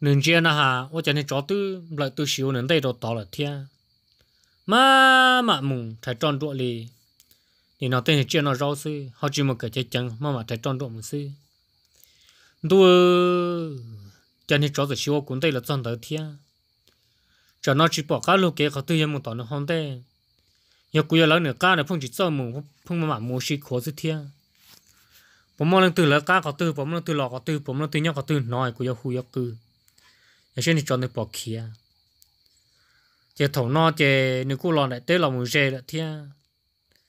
nên chia na hà ô cho nên chó tư lại tư xíu nên đây đồ to là thia mà mà mù thầy tròn đuổi lì thì nó tên là chia nó rau sư họ chỉ một cái chết chẳng mà mà thầy tròn đuổi mù sư đua cho nên cháu rồi xíu cũng đây là chân đầu tiên cho nó chỉ bỏ cá lúc kia có tư nhân một tòn hôm đây giờ cuối là nửa cá này phong chỉ cho mù phong mà mua xí khó thứ thiên ผมมองตื่นแล้วก้าก็ตื่นผมมองตื่นหลอกก็ตื่นผมมองตื่นยอกก็ตื่นน้อยกูยกคุยกตื่นอย่างเช่นที่จอนในปอกเขียเจ้าถงนอเจ้นึกกูรอได้เต้หลอกมือเจ้ละเที่ย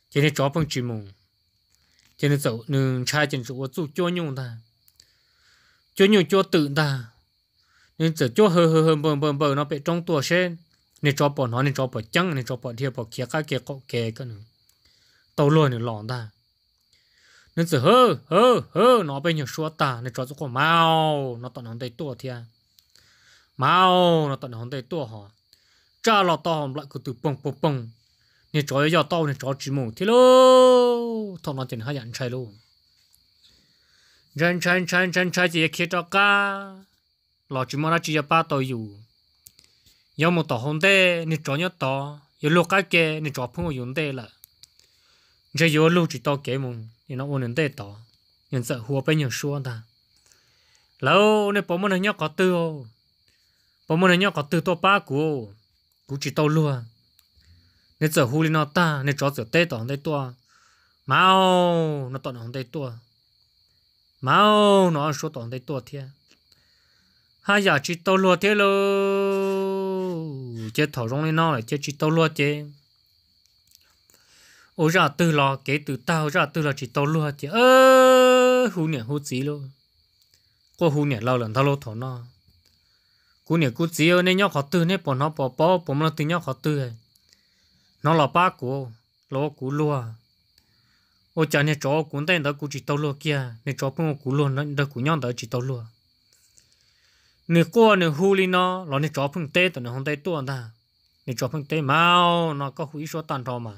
เจ้าในจอเพิ่งจีมุงเจ้าในเจ้าหนึ่งชายเจ้าจู่ว่าจู่จ้วนยุ่งท่า chúa nhiều chúa tự ta nên giờ chúa hơ hơ hơ bơ bơ bơ nó bị trong tua sen nên cho bỏ nó nên cho bỏ chăng nên cho bỏ thiệp bỏ kia cái kia cọ kia cái nữa tàu lôi nên lỏng ta nên giờ hơ hơ hơ nó bị nhiều xua ta nên cho cho con mau nó tận hồng tay tua thia mau nó tận hồng tay tua họ cha lọ to hồng lại cứ từ bông bông bông nên cho giờ tao nên cho chỉ mù thế lô thằng nó tiền hai dặn chạy luôn 人人人人才只看到家，老子们那只要把到有，要么到红的你找要到，有六个给你找朋友用的了，这有六只到给么？你那我能得到，人在湖北人说的，老你把么人要搞对哦，把么人要搞对到八股，估计到路啊，你在湖里那打，你找着得到得多，毛那到那红得多。máu nó số tổng đấy tua thiệt, hai giờ chỉ tàu lúa thế lô chết thổ rong lên nó lại chết chỉ tàu lúa chứ ô ra từ lo, kế từ tao ra từ lo chỉ tàu lúa chứ ơ hú nè hú gì lô cô hú nè lâu lần tao lô thổ nó cú nè cú gì ơi nên nhau khó tư nên bọn nó bỏ bỏ bọn nó từ nhóc họ tư nó là ba của lô cú lúa ô chả nè chó cũng tên đó cũng chỉ tao luôn kia nè chó cũng cũng luôn nó đó cũng nhon đó chỉ tao luôn nè qua nè hu li nó lo nè chó phun tê tao nè không tê tuôn ta nè chó phun tê mau nó có hủy số tàn thò mà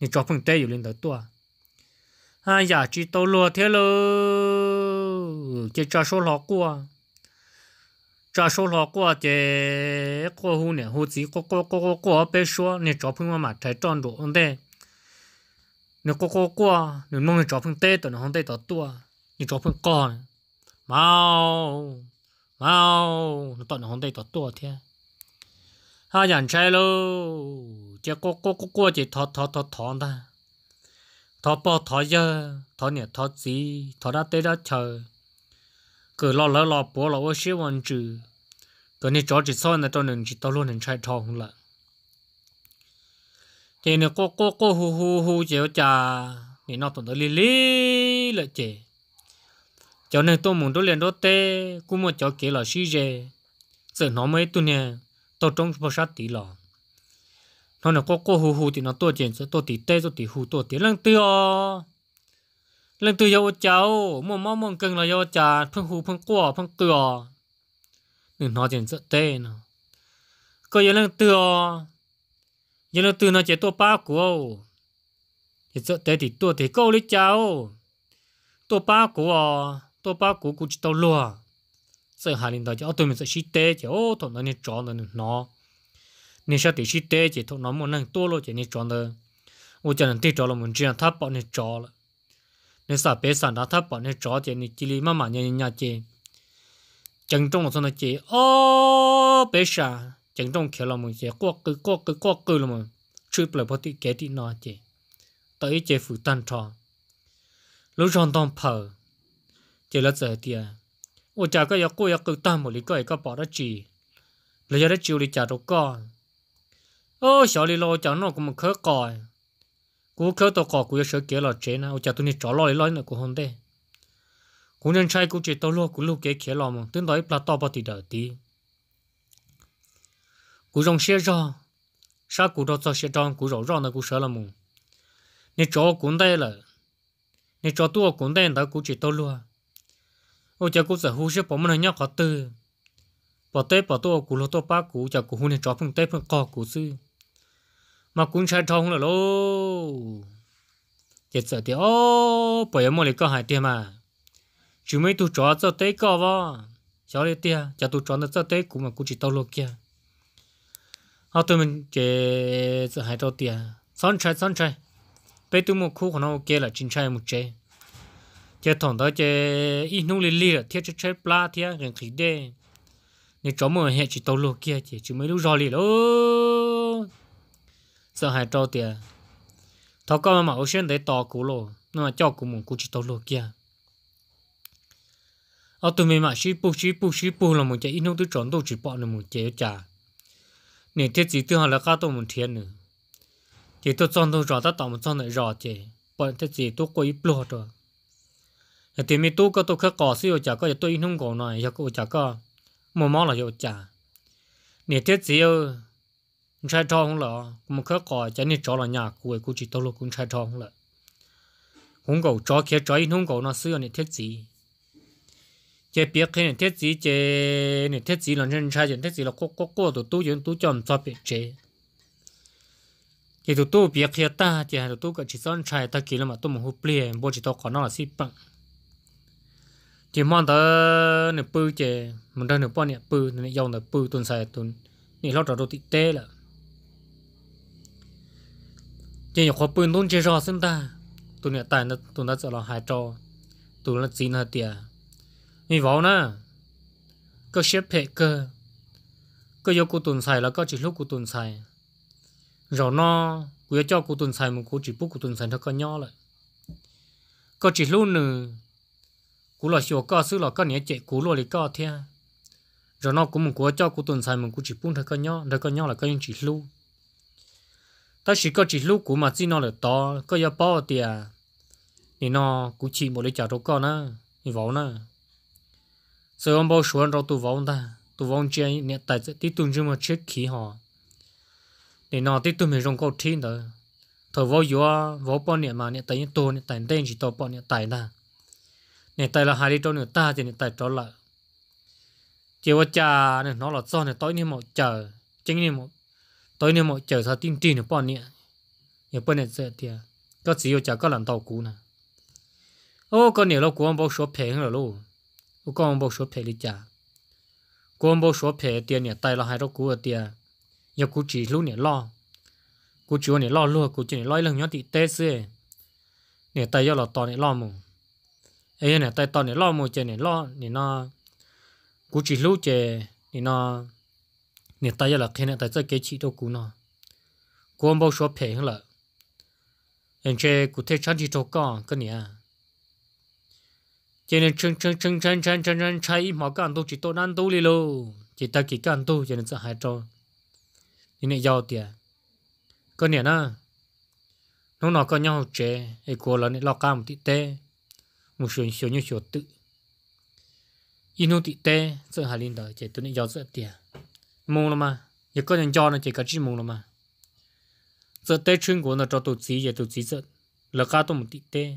nè chó phun tê อยู่ lên đó tuôn à giả chỉ tao luôn thế chỉ cho số lọ qua cho số lọ qua chỉ qua hu nè hu chỉ qua qua qua qua qua bé số nè chó phun mà thấy tròn đồ ông nó có có qua nó mong mình chọn phương tê tụi nó không tê tụi tua nó cho phương con mau mau nó tụi nó không tê tụi tua à, thế hai nhận chơi lô chỉ có có có qua chỉ thọ thọ thọ thọ ta thọ bỏ thọ giờ thọ nhẹ thọ gì thọ đã tê đã chờ cứ lo lỡ lo bỏ lo ô xí văn trừ cứ như chó chỉ soi này tụi nó chỉ tao luôn nên chơi thọ không chế nó cô cô cô hù hù hù chế cha thì nó tụi nó lì lì là chế cháu này tôi muốn tôi liền đó tê cũng mà cháu kia là suy chế sợ nó mới tôi nè tôi trông bao sát tí lò nó nó cô cô hù hù thì nó tôi chế tôi tí tê tôi tí hù tôi tí lăng tư lăng lần tư cháu mua mắm mông cưng là yêu cha phun hù phun quả phun cửa nên nó chế tê nó coi như lăng tư giờ nó từ nó chế tổ ba của thì giờ thế thì tổ thì câu lấy cháu tổ ba của tổ ba của cũng chỉ tàu lúa sợ hà linh đó chứ tôi mình sợ xí tê chứ ô thằng nó nên chọn nó nó nên sao thì xí tê chứ thằng nó muốn năng tổ lúa chứ nên chọn đó ô cho nên tê chọn là mình chỉ là tháp bọn nên chọn là nên sao bé sản đã tháp bọn nên chọn chứ nên chỉ lý mà mà nhà nhà chứ chẳng trong một số nó chứ ô bé sản chẳng trong kia là mình sẽ qua cứ qua cứ qua cứ là mình triple bát thì cái thì nó chứ tới chế phụ tan trò lúc chọn tông phở chế là giờ thì à ô cha cái yak cô yak cứ tan một lý cái cái bỏ đó chỉ lấy ra chịu đi trả đồ con ô xỏ đi lo chẳng nó cũng khớ còi cú khớ tàu cò cú sợ kia là chế na ô cha tôi đi trả lo đi lo nữa cũng không thế cú nên trai cú chỉ tàu lo cú lúc kia kia lo mà tương đối plato bao thì đỡ tí cú rong xe ra sa cú đó cho xe trong cú rổ ra nó cú sợ là mù nè chó cuốn đây là nè chó tua cuốn đây đó luôn ô cha cú sợ hú xe bỏ mình nhóc khó tư bỏ tê bỏ tua cú lô tua ba cú cha cú hú nè chó phun tê phun cò cú mà cuốn xe trong là lô chết sợ thì ô bởi em mua lấy có mà chứ mấy tụ cho tê cò vào cháu đi tia cha tụ chó nó cho tê cú mà cú chỉ tao luôn kia nó ờ, tụi mình chế giờ hai đầu tiền son trai son trai bây tụi một khu của nó kia là chín trai một chế chế thằng đó chế ít nung lì lì là thiết chế chế pla thiết gần khí đê nên chó mờ hệ chỉ tàu lô kia chỉ chỉ mấy lúc rồi lì lô giờ hai đầu tiền thằng con mà ở trên đấy to cú lô nhưng mà cho cú một cú chỉ lô kia ở ờ, tụi mình mà chỉ bu chỉ bu chỉ bu là một cái ít nung tụi trốn tụi chỉ bọn là một cái chả nên thế chỉ tiêu hàng là các tôm một thiên nữa chỉ tôi chọn tôi rõ ta tạo một chọn lại rõ chứ bọn thế chỉ tôi có ít lo rồi thì mình tôi có tôi khác có sự chả có tôi không có nói chả có chả có mà mong là hiểu chả nên thế chỉ trai trò không lọ cũng khác có chả nên trò là nhà của của chỉ tôi là cũng trai trò không lọ không có trò kia trò ít không có nó sự này thế chỉ chế biết khi này thiết gì chế này thiết gì là nhân trai chế thiết gì là cố cố cố tụ tu dân tu chọn cho biết chế chế tụ tu biết khi ta chế tụ tu cái chỉ son trai ta kia là mà tu mồ hôi bể bố chỉ tao còn nó là xí bằng chế mang tới nửa bự chế mình đang nửa bao này bự nửa dòng nửa bự tuần sai tuần nửa lót đầu tị tê là chế nhiều khó bự tuần chế rõ sinh ta tuần nửa tài nó tuần nó trở lại hai trò tuần nó chín hai tiền มีวอนะก็เชฟเพกเกอร์ก็ยกกูตุนใส่แล้วก็จิลูกกูตุนใส่เราเนาะกูจะเจ้ากูตุนใส่มึงกูจิปุ๊กกูตุนใส่เท่าก็ย่อเลยก็จิลูกหนึ่งกูหล่อชัวก็ซื้อหล่อก็เนี้ยเจ๊กูหล่อเลยก็เท่าเราเนาะกูมึงกูเจ้ากูตุนใส่มึงกูจิปุ้งเท่าก็ย่อเท่าก็ย่อแล้วก็ยังจิลูกแต่สิก็จิลูกกูมาจีนอเลยต่อก็อย่าป้อเตียนี่เนาะกูจีหมดเลยจากตัวก็นะนี่วอนะ rồi ông bảo xuống rồi tụ vong ta tụ vong chơi nè tại tí tuần chứ mà chết khí họ để nó tí tuần mình rong câu thiên đó thở vô gió vô bao nè mà nè tại những tuần nè tại tên chỉ tàu bao nè tại ta nè tại là hai đi trâu nè ta thì nè tại trâu lại chiều cha nè nó là do nè tối nay một chờ chính nay một tối nay một chờ sao tin tin nè bao nè nè bao nè sẽ thì có chỉ yêu cha có làm tàu cũ nè ô con nè lâu của ông bảo xuống phe hơn rồi luôn u con bố số phê lý chả con bố số phê tiền nè tay là hai rô cú ở tiền giờ cú chỉ lúc nè lo cú chỉ nè lo luôn cú chỉ nè lo lần nhớ thì tê xê nè tay giờ là to nè lo mù ấy nè tay to nè lo mù chơi nè lo nè nó cú chỉ lúc chơi, nè nó nè tay giờ là khi nè tay chơi kế chỉ đâu cú nó con bố số phê hơn là anh chè cú thấy chán chỉ cho con cái nè cho nên chân chân chân chân chân chân chân chạy mà cái ăn tu chỉ tôi ăn tu đi luôn chỉ ta chỉ cái ăn tu cho nên sợ hãi cho như này giàu tiền con nè na nó nó có nhau chế ai qua là này lo cam tị tê một số số như số tự in hô tị tê sợ hãi linh đời chỉ tôi này giàu sợ tiền mông lắm mà giờ có nhân cho nó chỉ có chỉ mông lắm mà sợ tê chuyên của nó cho tụt gì giờ tụt gì sợ là cá tôi một tị tê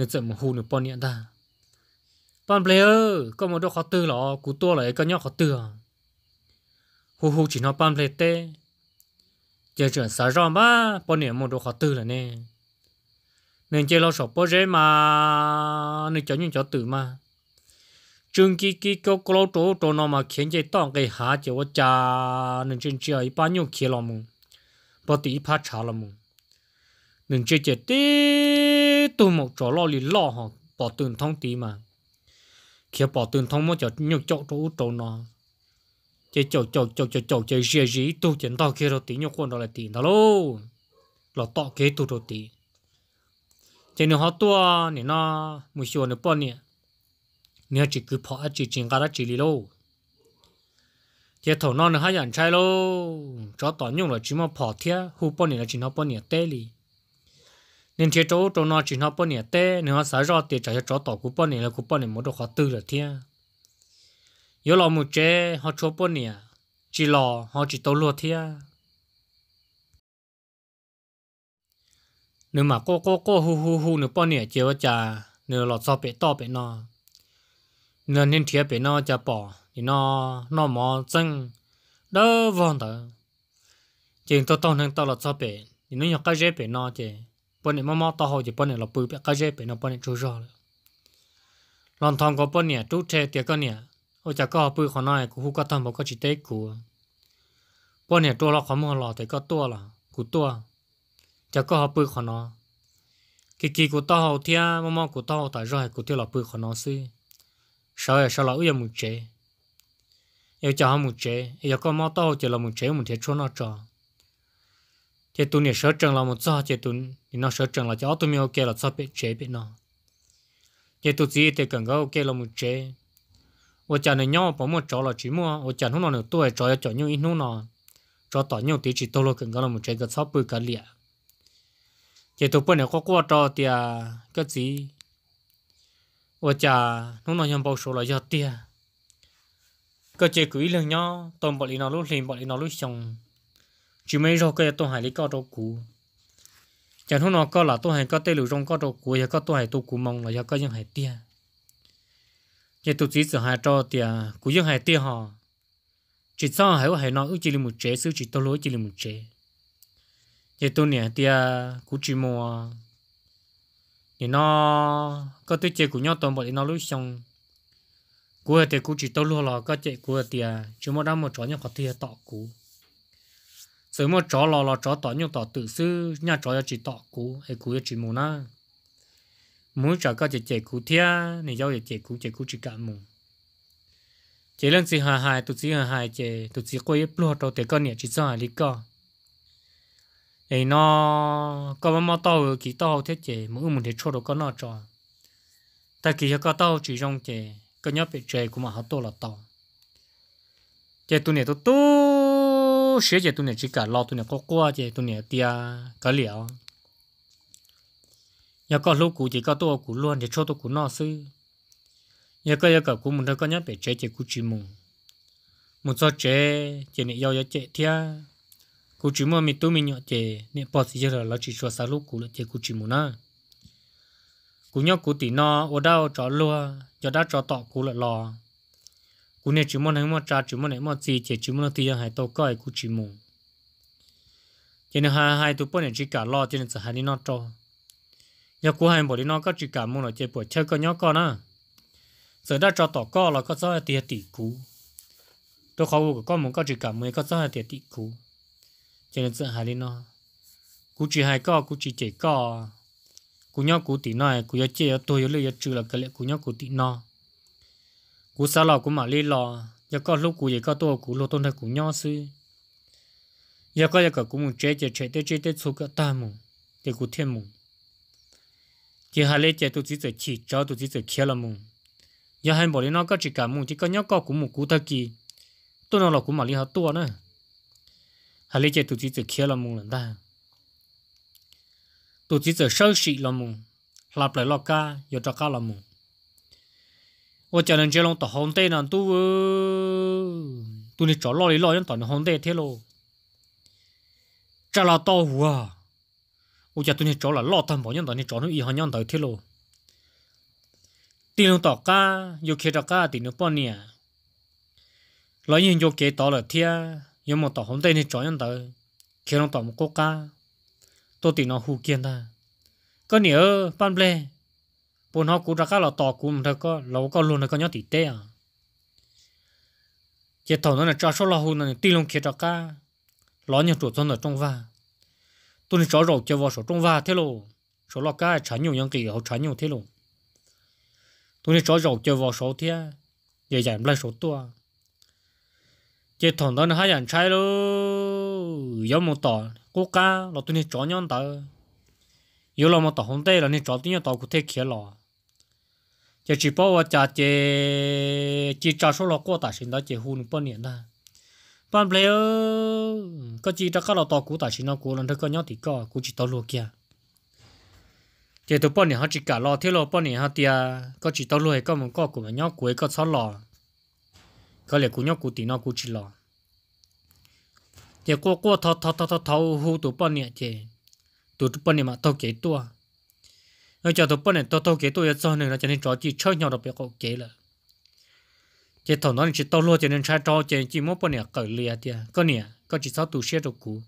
nên chậm một hù nữa bọn nhện player có một đôi khó tư lọ cú tua lại có nhau khó tư à hù chỉ nó bọn player tê giờ chuyển mà bọn một đôi khó tư là nè nên chơi lo sổ bó rễ mà nên chó nhưng chó tử mà chương kí kí câu câu trố trố nó mà khiến chơi tỏng cái há chơi quá cha nên chân chơi bao nhiêu kia lắm mùng bao tí phát trả mình chơi chơi tí tu một chỗ lo lì lo họ bỏ tiền thông tí mà khi bỏ tiền thông mà cho nhiều chỗ chỗ chỗ nó chơi chỗ chỗ chỗ chỗ chỗ chơi gì gì tu chén tao kia rồi tí nhiều quân đó là tiền đó luôn là tao kia tu rồi tí chơi nữa họ tua nè nó một số nữa bao nhiêu nếu chỉ cứ bỏ chỉ chỉ cả đó chỉ li luôn chế thổ non là hai dàn trai lô cho tỏ nhung là chỉ mà bỏ thia hú bao nhiêu là chỉ nó bao nhiêu tê li nên chế chỗ chỗ nó chỉ nó bao nhiêu té nên họ sợ ra tiền trả cho chỗ tổ của bao nhiêu là của bao nhiêu một đồ khó tư là thiên yếu lo một chế họ chỗ bao nhiêu chỉ lo họ chỉ tấu luôn thiên nếu mà cô cô cô hu hu hu nếu bao nhiêu chế ว่าจะ nếu lo sao bị to bị nó nếu nên thiệt bị nó จะ bỏ thì nó nó mò chân đỡ vòn tờ chuyện tôi tao thằng tao là sao bị thì nó nhóc cái dễ bị nó chơi bọn này mò tao học thì bọn này là bự bé cái gì, bé nó bọn này trâu rồi Lần thằng có bọn này trâu tre tiệt cái này ôi chả có bự khó nói cũng hú có thằng bảo có chỉ tay của bọn này trâu lọ khó mua lọ, thì có tua là của tua chả có bự khó nó kỳ kỳ của to hầu thia mò mò của tao học, tại rồi của tiêu là bự khó nó xí sợ là sợ là uy một chế yêu chả một chế yêu có mò to thì là một chế một thế chỗ nó tròn chế tụi này sở trường là một do chế tụi nó sở trường là cho tụi mình ok là cho bị chế bị nó chế tụi gì thì cần có ok là một chế ô chả này nhau bỏ một chó là chỉ mua ô chả hôm nào nữa tuổi chó chó nhau ít hôm nào chó tỏ nhau tí chỉ tôi là cần có là một chế cái sắp bự cái lẹ chế tụi bên này có qua trò thì à, cái gì ở chả hôm nào nhau bao số là do tiền cơ chế cứ lần nhau tôm bọn nó lúc liền bọn nó lúc xong chỉ mấy rồi cái tôi hay lấy có đồ cũ chẳng hôm nào có là tôi hay có tê lựu trong có đồ cũ giờ cái tôi hay tôi cũ mong là giờ cái những hay tia giờ tôi chỉ sợ hai trò tia cũ những hay tia ha, chỉ sao hay hay nói chỉ là một chế sửa chỉ tôi lỗi chỉ là một chế giờ tôi nè tia cứ chỉ mua thì nó cái tôi chơi của nhau toàn bộ thì nó lối xong cú thì cú chỉ tôi luôn là có chạy cú thì chúng nó đang một chó nhau có thiệt tọ cú rồi mà chó lò lò chó tỏ nhung tỏ tự sư nhà chó cho chỉ tỏ cú hay cú cho chỉ mù na muốn chó có chỉ chỉ cú thia này giao chỉ cú chỉ cú chỉ cả mù chỉ lần gì hà hà tụt gì hà hà chỉ tụt gì quay ép luôn đầu tiên con nhỉ chỉ sao hà lý co ấy nó có mà mà tao kỳ tao thế chỉ mỗi mình thì cho được con nó cho ta kỳ có tao chỉ trong chỉ có nhớ bị chơi của mà họ to là tao chỉ tụi này tụt tụt câu xế giờ tôi này chỉ cả lo tôi này có qua giờ tôi này tia có liệu giờ có lúc cũ chỉ có tôi cũ luôn để cho tôi cũ nọ sư giờ có giờ cả cũ mình đâu có nhớ về chế chỉ cũ chỉ mùng một số chế chỉ này yêu giờ chế thia cũ chỉ mùng mình tôi mình nhọ chế nên bỏ gì giờ là chỉ cho sao lúc cũ là chế cũ chỉ mùng na cũ nhớ cũ tí nó ở đâu cho lúa cho đã cho tọ cũ là lo cú này chỉ muốn hay muốn trả chỉ muốn này muốn gì chỉ chỉ muốn thì hay tàu coi cú chỉ muốn cho nên hai hai tụi bốn này chỉ cả lo cho nên sẽ hai đi nó cho giờ cú hai bộ đi nó có chỉ cả muốn là chơi buổi chơi con nhóc con à giờ đã cho tàu co là có sao thì tỷ cú tôi khó của con muốn có chỉ cả mới có sao thì tỷ cú cho nên sẽ hai đi nó cú chỉ hai co cú chỉ chỉ co cú nhóc cú tỷ nói cú giờ chơi tôi giờ lấy giờ trừ là cái lệ cú nhóc cú tỷ nó cú sao lò cú mà li lò giờ có lúc cú vậy có tua cú lô tôn thầy cú nhau sư giờ có giờ có cú muốn chế chế chế tới chế tới số cái ta mù thì cú thiên mù giờ hai lê chế tụ chỉ chỉ chỉ cho tụ chỉ chỉ khía là mù giờ hai bỏ đi nó có chỉ cả mù chỉ có nhóc có cú mù cú thắc kỳ tôi nó lò cú mà li hả tua nữa hai lê chế tụ chỉ chỉ khía là mù lần ta tụ chỉ chỉ sơ sĩ là mù lặp lại lọ ca giờ cho ca là mù 我叫人接龙到红队呢，都都你找老里老人到你红队去喽。这了到湖啊，我叫都你找了老汤保人到你找你一行人到去喽。tiền tỏ cá, yêu kia tỏ cá tiền nó bao nhiêu? lấy những yêu kia tỏ là thia, yêu một tỏ hôm tây này chọn nhân tớ, kia nó tỏ một cô cá, tôi tiền nó hù kiên ta. Có nhớ ban ble bọn họ cũng ra các lò tò cũng mà có lò có luôn là có nhau tỷ tê à chỉ thầu nó là cho số lò hôn là tì lông kia cho cá lò nhiều chuột trong ở trong va tôi chó rầu chơi vào số trong va thế lô số lò cái chả nhiều nhân cái họ chả nhiều thế lô tôi chó rầu chơi vào số thế dễ dàng lại số tua chỉ thầu nó là hai dàn trái lô có một tỏ cố cả là tôi chó nhau tờ yếu lò một tỏ hôm tây là nên chó nhau tỏ cụ thể kia lò giờ chỉ bảo cha chế chỉ cha số lọc qua ta sinh đó chỉ hôn bao nhiêu đó ban bây giờ có chỉ cho các lão to cũ ta sinh nó cũ lần thứ con nhóc thì có cũ chỉ tao luộc kia chế tụ bao nhiêu họ chỉ cả lo thiếu lo bao nhiêu họ tia có chỉ tao luộc có một có của mình nhóc cuối có sáu lò có lẽ cũ nhóc cũ thì nó cũ chỉ lò chế qua qua thọ thọ thọ thọ hôn hú tụ bao nhiêu chế tụ bao nhiêu mà tao kế tua rồi cho tôi bữa này tôi tôi kể tôi cho nên là cho nên trò chỉ chơi nhau được biết có kể là chỉ thằng nó chỉ tôi luôn cho nên trai trò chỉ chỉ mỗi bọn này cởi lìa thì à. có nè có chỉ sáu tụ xe được cú,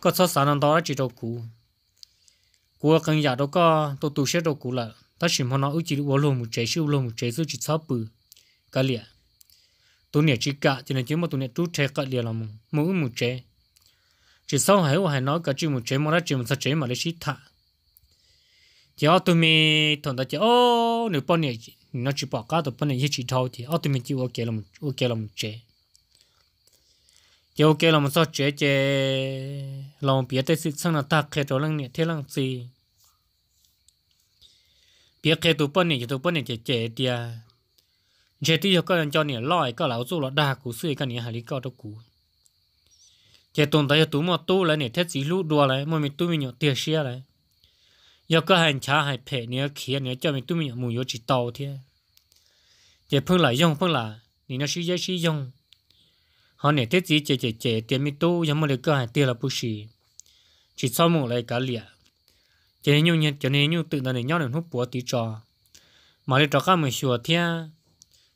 có sáu sản năng đó chỉ đồ cú, cũ cần giả đó có tụ tụ xe được cú là ta chỉ muốn nó ưu chỉ uống luôn một trái siêu luôn một chế siêu chỉ sáu bự cái lìa tụi này chỉ cả cho nên chỉ một tụi này trú chế cái lìa là một mỗi một chế chỉ sau hai ô hai nói cả chỉ một chế mà ra chỉ một sáu chế mà lấy chỉ thả cho ở tụi mình thằng đó chỉ ô nếu bọn này nó chỉ bỏ cá tụi bọn này chỉ chỉ thâu thì ô tụi mình chỉ ok làm ok làm chế chỉ ok làm sao chế chế làm biết tới sự sang là ta khai cho lăng này thế lăng gì biết khai tụi bọn này tụi bọn này chế chế đi à chế thì cho cái cho này lòi cái lão du là đa cú suy cái này hà lý cao đó cú chế tồn tại tụi mà tu lại này thế gì lú đùa này, mà mình tu mình nhỏ tiền xia này giờ có hàng chả hay phe nữa kia nữa cho mình tụi mình muốn yêu chỉ tàu thế giờ phương lại dùng phương là thì nó sử sử dụng họ nè tết gì chè chè chè tiền mi tu giống mà được tiền là bù xì chỉ sau một lại cả lìa cho nên nhung cho nên nhung tự nhiên nhau nên hút búa tí trò mà để trò các mình sửa thế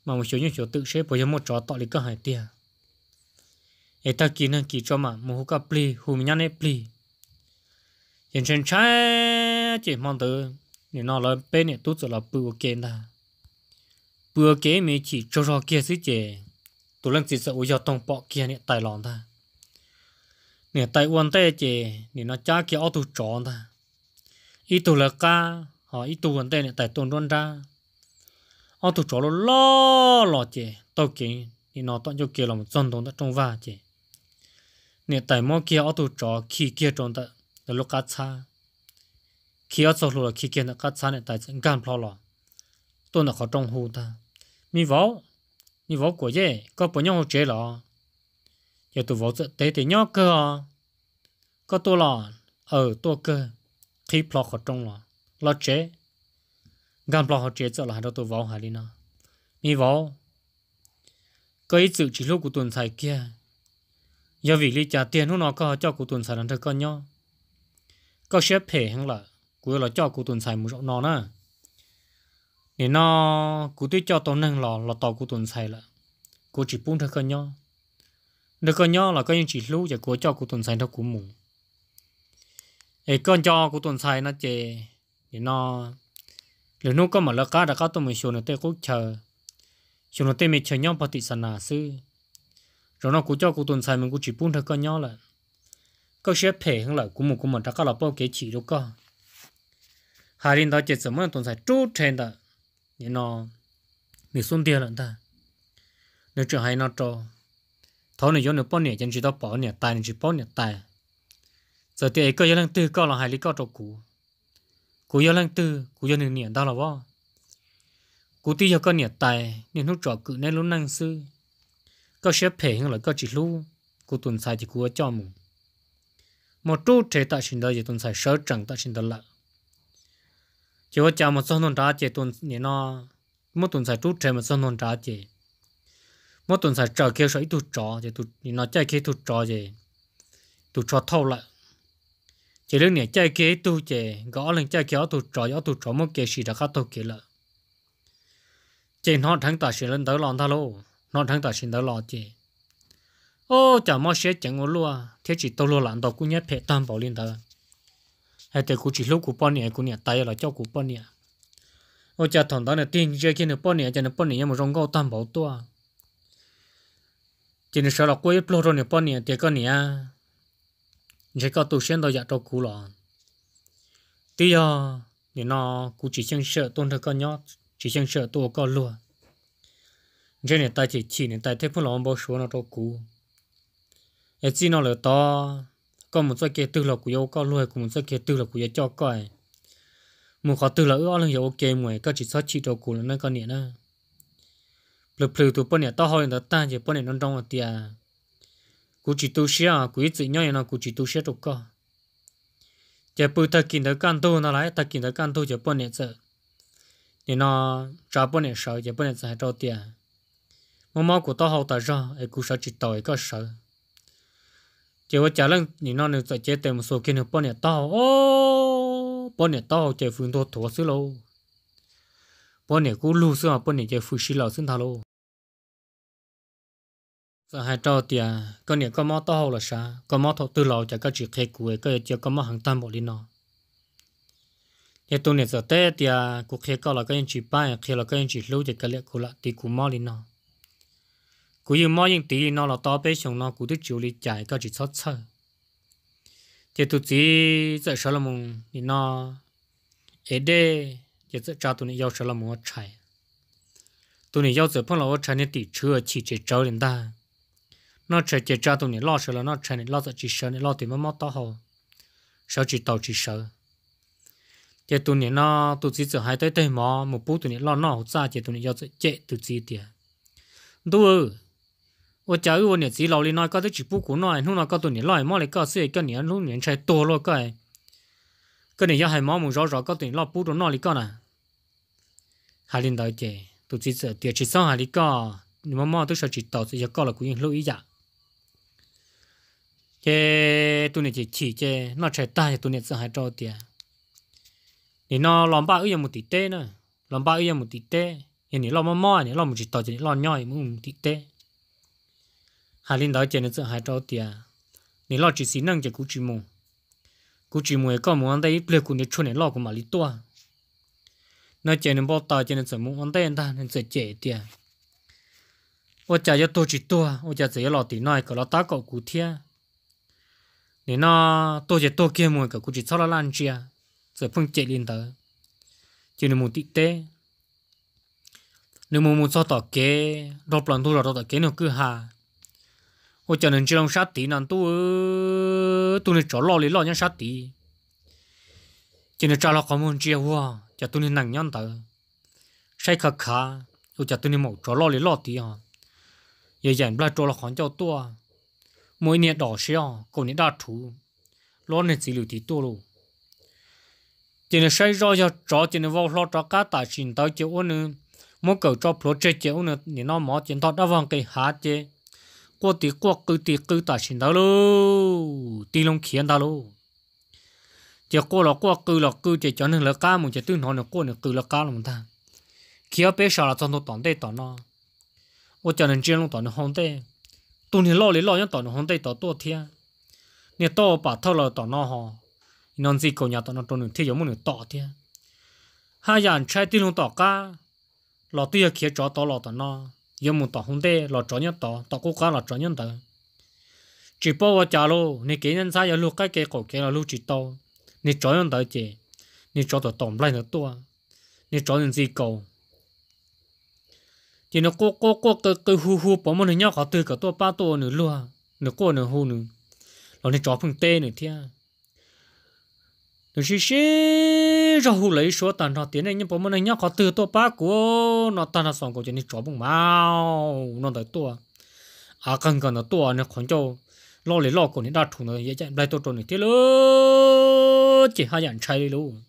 mà mình sửa như sửa tự sẽ bồi giống một trò tọt lấy có hàng tiền ấy ta kia nên kia cho mà mình hút cả pli hút mình nhau nên pli hiện chỉ mong tới thì nó là bên này tốt rồi là bự kiện ta bự kiện mình chỉ cho cho kia xí chỉ tụi lần chỉ sợ ôi giờ tông bọ kia này tài lòn ta nè tài uốn tay chỉ nè nó cha kia ô tu tròn ta ít tụi là ca họ ít tụi uốn tay nè tài tuần tuần ra ô tu tròn lo lo chỉ tao kiện nè nó tao cho kia là một dân đồng đã trong va chỉ nè tài mò kia ô tu tròn khi kia tròn ta là lúc cá xa khi ở chỗ lúa khi kiến nó cắt sáng này tại chân gan phao lò tôi nó khó trong hù ta mi võ mi võ của ye có bốn nhau chế lò giờ tôi võ sẽ tế thì nhau cơ có tôi lò ở tôi cơ khi phao khó trong lò lò chế gan phao khó chế chỗ là tôi võ hà đi nó mi võ có ý sự chỉ lúc của tuần sai kia giờ vì lý trả tiền nó có cho của tuần sai nó thật có nhau có xếp thể hăng lại cú là cho cú tuần xài một chỗ nó nữa nên nó cú tuyết cho tao nâng lò là tao cú tuần xài là cú chỉ buông thôi con nhau được con nhau là coi như chỉ lưu cho cú cho cú tuần xài theo cú mù ấy con cho cú tuần xài nó chè nên nó lúc nó có mà lơ cá đã cá tao mình xuống nó tê cú chờ xuống nó tê mình chờ nhau bắt tị sanh sư rồi nó cú cho cú tuần xài mình cú chỉ buông thôi con nhau là có xếp thẻ hơn là cú mù cú mà đã cá là bao kế chỉ đâu cơ hà linh đó chỉ sớm là tồn tại trú trên đó như nó mình xuống tiền lận ta nếu chưa hay nó cho thấu này do nếu bỏ nhẹ chân chỉ đó bỏ nhẹ tài nên chỉ bỏ nhẹ tài giờ thì ấy có yêu lăng tư có là hai lý có cho cũ cũ yêu lăng tư cũ yêu nên đó là vợ cú tí cho con nhẹ tài nên lúc trọ cự nên lúc năng sư có xếp phê hơn là có chỉ lu cú tuần sai thì cú cho mùng một chút trẻ tại sinh đời thì tuần sai sớ chẳng tại sinh đời lặng chỉ có cha một số non trái chỉ tuần này nó một tuần sai chút trẻ một số non trái chỉ một tuần sai trở kia sai tụt trò chỉ tụt nó chạy kia tụt trò chỉ tụt trò thâu lại chỉ lúc này chạy kia tụt chỉ gõ lên chạy kia tụt trò gió tụt trò một kia xì đã khát tụt kia lại chỉ nó thắng ta xì lên tới lon tha lô nó thắng ta xì tới lon chỉ ô chả mau xé chẳng ngủ luôn thế chỉ tôi luôn làm đâu cũng nhất phải tam bảo liên tới hay từ cú chỉ lúc cú bao nhiêu cú nè, tay là cho cú bao nhiêu ở chợ thằng đó là tiền chơi kia nó bao nhiêu cho nó bao nhưng mà rong gạo tam bảo tua chỉ nó sau là quay plo rồi nó bao nhiêu thì có nhiêu chỉ có tu sen đâu dạ cho cú lọ tí giờ thì nó cú chỉ xem sợ tôn thơ con nhót chỉ xem sợ tua con lùa trên này ta chỉ chỉ này ta thấy phụ lòng bao số nó cho cú ai chỉ nó là to có một số kia tư là của yêu có luôn có một số kia tư là của yêu cho coi một khó tư là ước là yêu ok mày có chỉ số chỉ đồ của nó con nhện đó plừ plừ tụi bọn nè, to hơn đó ta chỉ bọn nhện non trong một tia cú chỉ tu sửa à, cú ít gì nhau nó cú chỉ tu sửa được co chỉ bự ta kiếm được căn tu nó lại ta kiếm được căn tu chỉ bọn nhện sợ thì nó trả bọn nhện sợ chỉ bọn nhện sợ hai trâu tia mà mà của to hậu ta ra ai cú sợ chỉ tội có sợ chỉ có trả lăng thì nó nên chế tiền một số kia nó bao này to ô bao này to chế phun đồ thua xí lô, bao này cú lu xí mà bao này chế phun xí lô xí thà lô. giờ hai trâu thì con này con mò to hậu là sa con mò thọ tư lâu chả có chỉ khai cuối cái chế con mò hàng tam bộ lên nó thế tôi này giờ tết thì cú khai có là cái anh chỉ ba khai là cái anh chỉ lưu thì cái lẽ cú là thì cú mò lên nó cú yêu mọi những tí nó là to bé xong nó cú tự chịu đi chạy có chỉ sót sơ chỉ tụt chỉ giờ sợ là mùng thì nó ở đây chỉ giờ cha tụi này yêu sợ là mùng chạy tụi này yêu giờ phong là chạy này tỷ chưa chỉ chỉ trâu đến ta nó chạy chỉ cha tụi này lo sợ là nó chạy này lo sợ chỉ sợ này lo thì mới mất to hồ sợ chỉ tàu chỉ sợ chỉ tụi này nó tụi chỉ giờ hai tới tới mò một bút tụi này lo nó ra chỉ tụi này yêu giờ chạy tụi chỉ tiền đúng 我教育我年纪老了，那个都只不过那，弄那个多年老，嘛嘞个是个年弄年才多了个，个年要还毛毛绕绕个多年老不多那里个呢？还领导姐，都只是第二上还里个，你妈妈都是知道，只要搞了故意录一下。chế tụi này chỉ chỉ chế nó chạy ta thì tụi này sẽ hay trâu tiền thì nó làm ba ấy một tí tê nữa làm ba ấy một tí tê thì nó làm mò mò thì làm một chỉ tao chỉ làm nhoi một tí tê hà linh đó chuyện là hai trâu tiền nên lo chỉ xin năng cho cú chỉ mù cú chỉ mù có mù anh đây ple cú nên chôn nên lo của mà lý tua nó chuyện nên bao tao chuyện nên sợ mù anh đây anh ta nên sợ chết tiền ô cha cho tôi chỉ tua ô cha chỉ lo tí nói có lo tá cậu cú thia nên nó tôi chỉ tôi kia mù cái cú chỉ sau là lan chơi, sợ phong chết liền tới chỉ nên mù tị tê nếu mù mù sao tao kế đọc lần tôi là đọc tao kế nó cứ hà 我叫人只能杀敌，难都都能找老里老人杀敌。今天找了高门接我，叫都能能样的，晒可卡，又叫都能冇找老里老敌啊，也人不来找了很较多，每年多少，过年大土，老年子女的多了。今天晒热要找，今天我老找家大钱到结婚呢，莫搞找不着结婚呢，你那毛钱到大方给下结。过地过沟地沟大行到喽，地龙看到喽。就过了过沟了沟，就叫你了干么？就对他了过了沟了干了他。khi ở bên sau là trong đó tận đây tận nó, ô cho nên trên luôn tận nó không đây, tụi nó lo lấy lo những tận nó không đây tận tôi thiên, nè tôi bà thâu là tận nó họ, nên gì cổ nhà tận nó tụi nó thiên giống như tọt thiên, hai dàn trai tin luôn tọt cả, lọ tuy là kia chó tọt lọ tận yêu muốn tao hùng thể lo cho nhau tao tao cố gắng lo cho nhau tao chỉ bảo vợ cha lo nè cái nhân sao giờ lúc cái cái cổ cái là lúc chỉ tao nè cho nhau tao chứ nè cho tao tổng lại nữa tao, nè cho nhau gì cầu thì nó cố cố cố cái cái hu hu bỏ mình nhau khó từ cả tua ba tao nữa luôn nữa cố nữa hu nữa rồi nè cho phun tê nữa thiệt tôi chỉ chỉ cho hù lấy số tàn họ tiền này nhưng bố mình nhá có từ tôi ba của nó tàn nó xong của chúng nó chó bùng mao, nó tới tua à cần cần nó tua nó còn cho lo lấy lo của nó đặt thủ nó dễ chạy lại tôi trốn được thế luôn chỉ hai dạng chạy luôn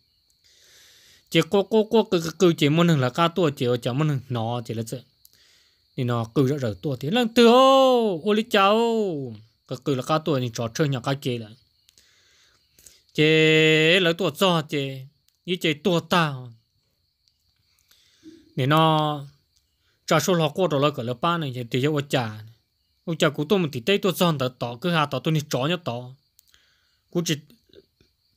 chỉ cô cô cô cứ cứ chỉ một muốn là ca tua chỉ ở một muốn nó chỉ là chứ thì nó cứ rõ rõ tua thế lần từ ô ôi cháu cứ cứ là ca tua thì trò chơi nhà ca chơi lại chế lấy tua cho chế như chế tua tao nên nó cho số lọ qua đó là cái lớp ba này chế thì cho cha ông cha cũng tôi một tí tây tua cho tao tao cứ hà tao tôi đi chó nhá tao cũng chỉ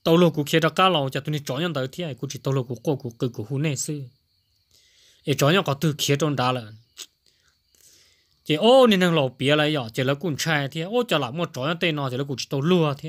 tao lô cũng khi đó cá lò cha tôi đi chó nhá tao thì ai cũng chỉ tao lô cũng qua cũng cứ cũng hú này sư ấy chó nhá có từ khi trong đá là chế ô nên thằng lò bia lại rồi, chế là cũng chạy thì ô cha làm một chó nhá tây nó chế là cũng chỉ tao lừa thì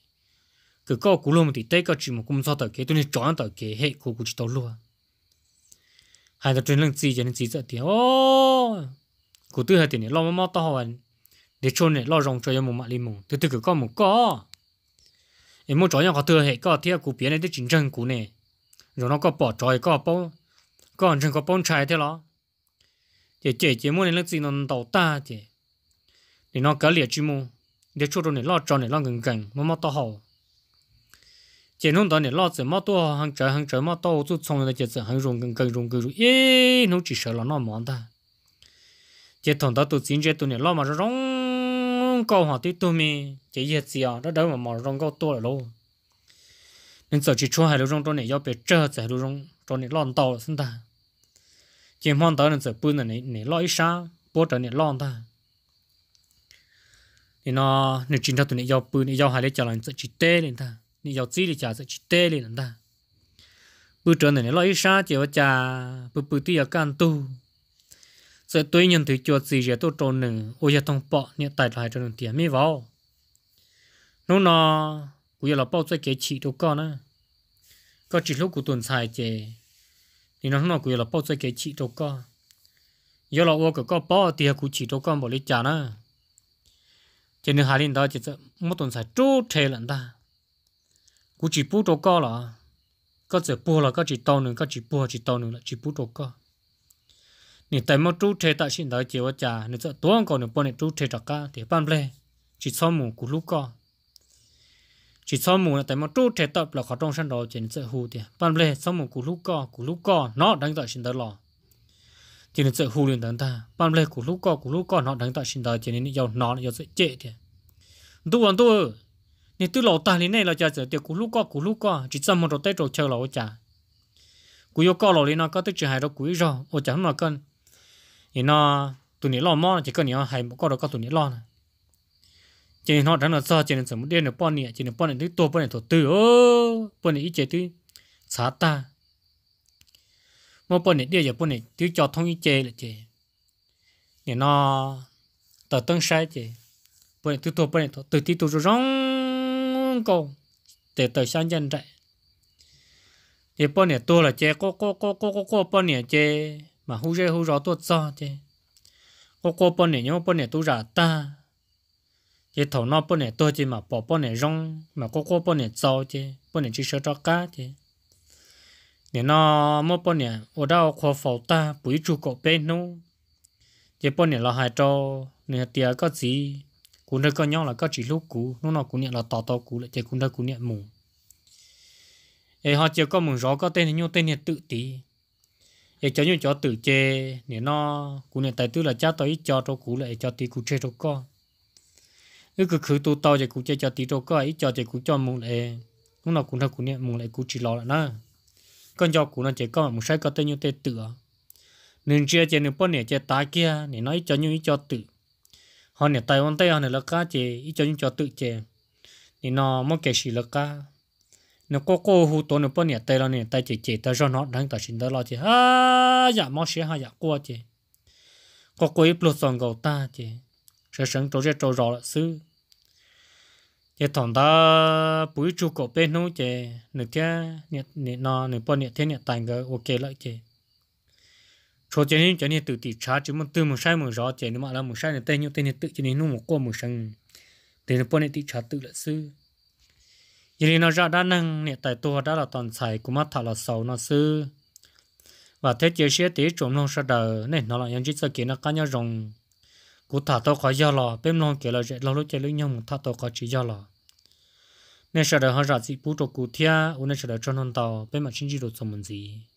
cứ có cú lùm thì tây có chỉ một cung sao tờ kế tôi nên chọn tờ kế hệ của cú chỉ tàu luôn hai tờ trên lưng gì cho nên gì rất tiếng ô cú tư hai tiền này lo mà mau to hơn để cho này lo rong cho em một mạng lim mùng từ từ cứ có một có em muốn chọn nhau có thừa hệ có theo cú biến này để chính chân cú này rồi nó có bỏ trời có bao có chân có bông trái thế đó chị chị chị muốn này lưng gì nó đầu ta chị để nó cả liệt chứ mu để cho đồ này lo tròn này lo gần gần mà mau to hậu chỉ nông đó này lo gì mà to hàng trời hàng trời mà to chú xong là chỉ chỉ hàng rong gần gần rong gần rong ê nó chỉ sợ là nó mòn ta chỉ thằng đó tụi chính chỉ tụi này lo mà rong câu họ tí tụi mi chỉ hết gì à đó đâu mà mòn rong câu to là nên giờ chỉ cho hai đứa rong trong này giao về chơi hai đứa rong trong này lon tàu xin ta chỉ mong tới nên giờ bữa này này lo ít sao bữa trở này lon ta nên nó nên chính ta tụi này giao bữa này giao hai đứa chờ là chỉ tê lên ta 你要自己家是去带哩人的。不准你老一上就家不不地要干多，这对人对脚自己都招人，我也通报你带来这种点没 vào。nó nó cũng là bao cho cái chỉ đâu có nữa có chỉ lúc của tuần xài chè thì nó nó cũng là bao cho cái chỉ đâu có giờ là ô cái có bao thì cũng chỉ đâu có bỏ lấy trả nữa cho nên hai lần đó chỉ mất tuần xài trút thế lần cú chỉ bút đồ co là có thể bù là có chỉ tàu nữa có chỉ bù chỉ tàu nữa là chỉ bút đồ co nè tại mà chú thề tại xin đợi chiều cha, nè sợ tối còn được bọn này chú thề trọc ca thì ban lê chỉ sau mù cú lú co chỉ sau mù là tại mà chú thề tập là khó trong sân đó chỉ nè sợ hù thì ban lê sau mù cú lú co cú lú co nó đánh tại xin đợi lò chỉ nên sợ hù liền đánh ta ban lê cú lú co cú lú co nó đánh tại xin đợi chỉ nè giàu nó giàu sẽ chết thì đủ còn đủ. 你都老大年呢了，就是掉咕噜呱咕噜呱，只这么着带着吃了我家。古有高老哩那个都只还着古一着，我讲那个，你那多年老嘛，这个你还没搞到搞多年老呢。今天他真的早，今天怎么练了半年，今天半年都多半年多对哦，半年一节对，差大。我半年练也半年都交通一节了节，你那到等晒节，半年都多半年多，都都都是让。tăng cầu để tới sáng nhân trại thì bọn nè tôi là chế cô cô cô cô cô cô bọn nè chế mà hú rê hú rõ tôi cho chế cô cô bọn nè nhưng bọn nè tôi ra ta chế thầu nó bọn nè tôi chế mà bỏ bọn nè rong mà cô cô bọn nè cho chế bọn nè chỉ sợ cho cá chế nè nó mỗi bọn nè ở đâu khó phẫu ta bùi chu cậu bên nó chế bọn nè lo hai cho nè tiệt có gì cú đây có nhau là có chỉ lúc cú lúc nào cú niệm là tỏ tỏ cú lại chơi cú đây cú niệm mùng, ấy họ chơi có mùng rõ có tên thì nhau tên thì tự tí ấy cho nhau cho tự chơi nè nó cú niệm tại tư là cha tới cho cho cú lại cho tí cú chơi cho co cứ cứ khử tu tao chơi cú chơi cho tí cho co ấy cho chơi cú cho mùng lại lúc nào cú đây cú niệm mùng lại cú chỉ lo lại nữa con cho cú nó chơi có mà mù sai có tên nhau tên tự nên chia chơi nên bọn nè chơi tá kia nè nói cho nhau cho tự họ nè tay ông tay họ nè lắc cá chè ít cho những cho tự chè thì nó mất cái gì lắc cá nó có cô hú tổ nó bao nè tay là nè tay chè chè ta cho nó đang ta xin đó lo chè ha dạ mất sẽ ha dạ qua chè có cô ít lột xong gầu ta chè sẽ sống trôi sẽ trâu rõ là xứ chè thằng ta bùi chu cổ bên nó chè nửa thế nè nè nó nửa bao nè thế nè tay cái ok lại chè cho cho nên cho nên tự tìm cha chứ muốn từ một sai một rõ cho nên mà là một sai là tên nhau tên là tự cho nên nó một cô một sân thì nó bọn tìm cha tự là sư cho nên nó ra đa năng nè tại tôi đã là toàn tài của mắt thảo là sầu nó sư và thế chế sẽ tế trộm lòng sa đời nên nó là những chiếc sơ kiến nó cá nhau rồng của thả tôi khỏi do lò bên non kia là dễ lâu lâu chơi lưỡi nhau một thả tôi khỏi chỉ do lò nên sa đợi họ ra gì bút trộm cụ thia u nên sa đợi cho non tàu bên mặt chính trị chỉ đồ sầm gì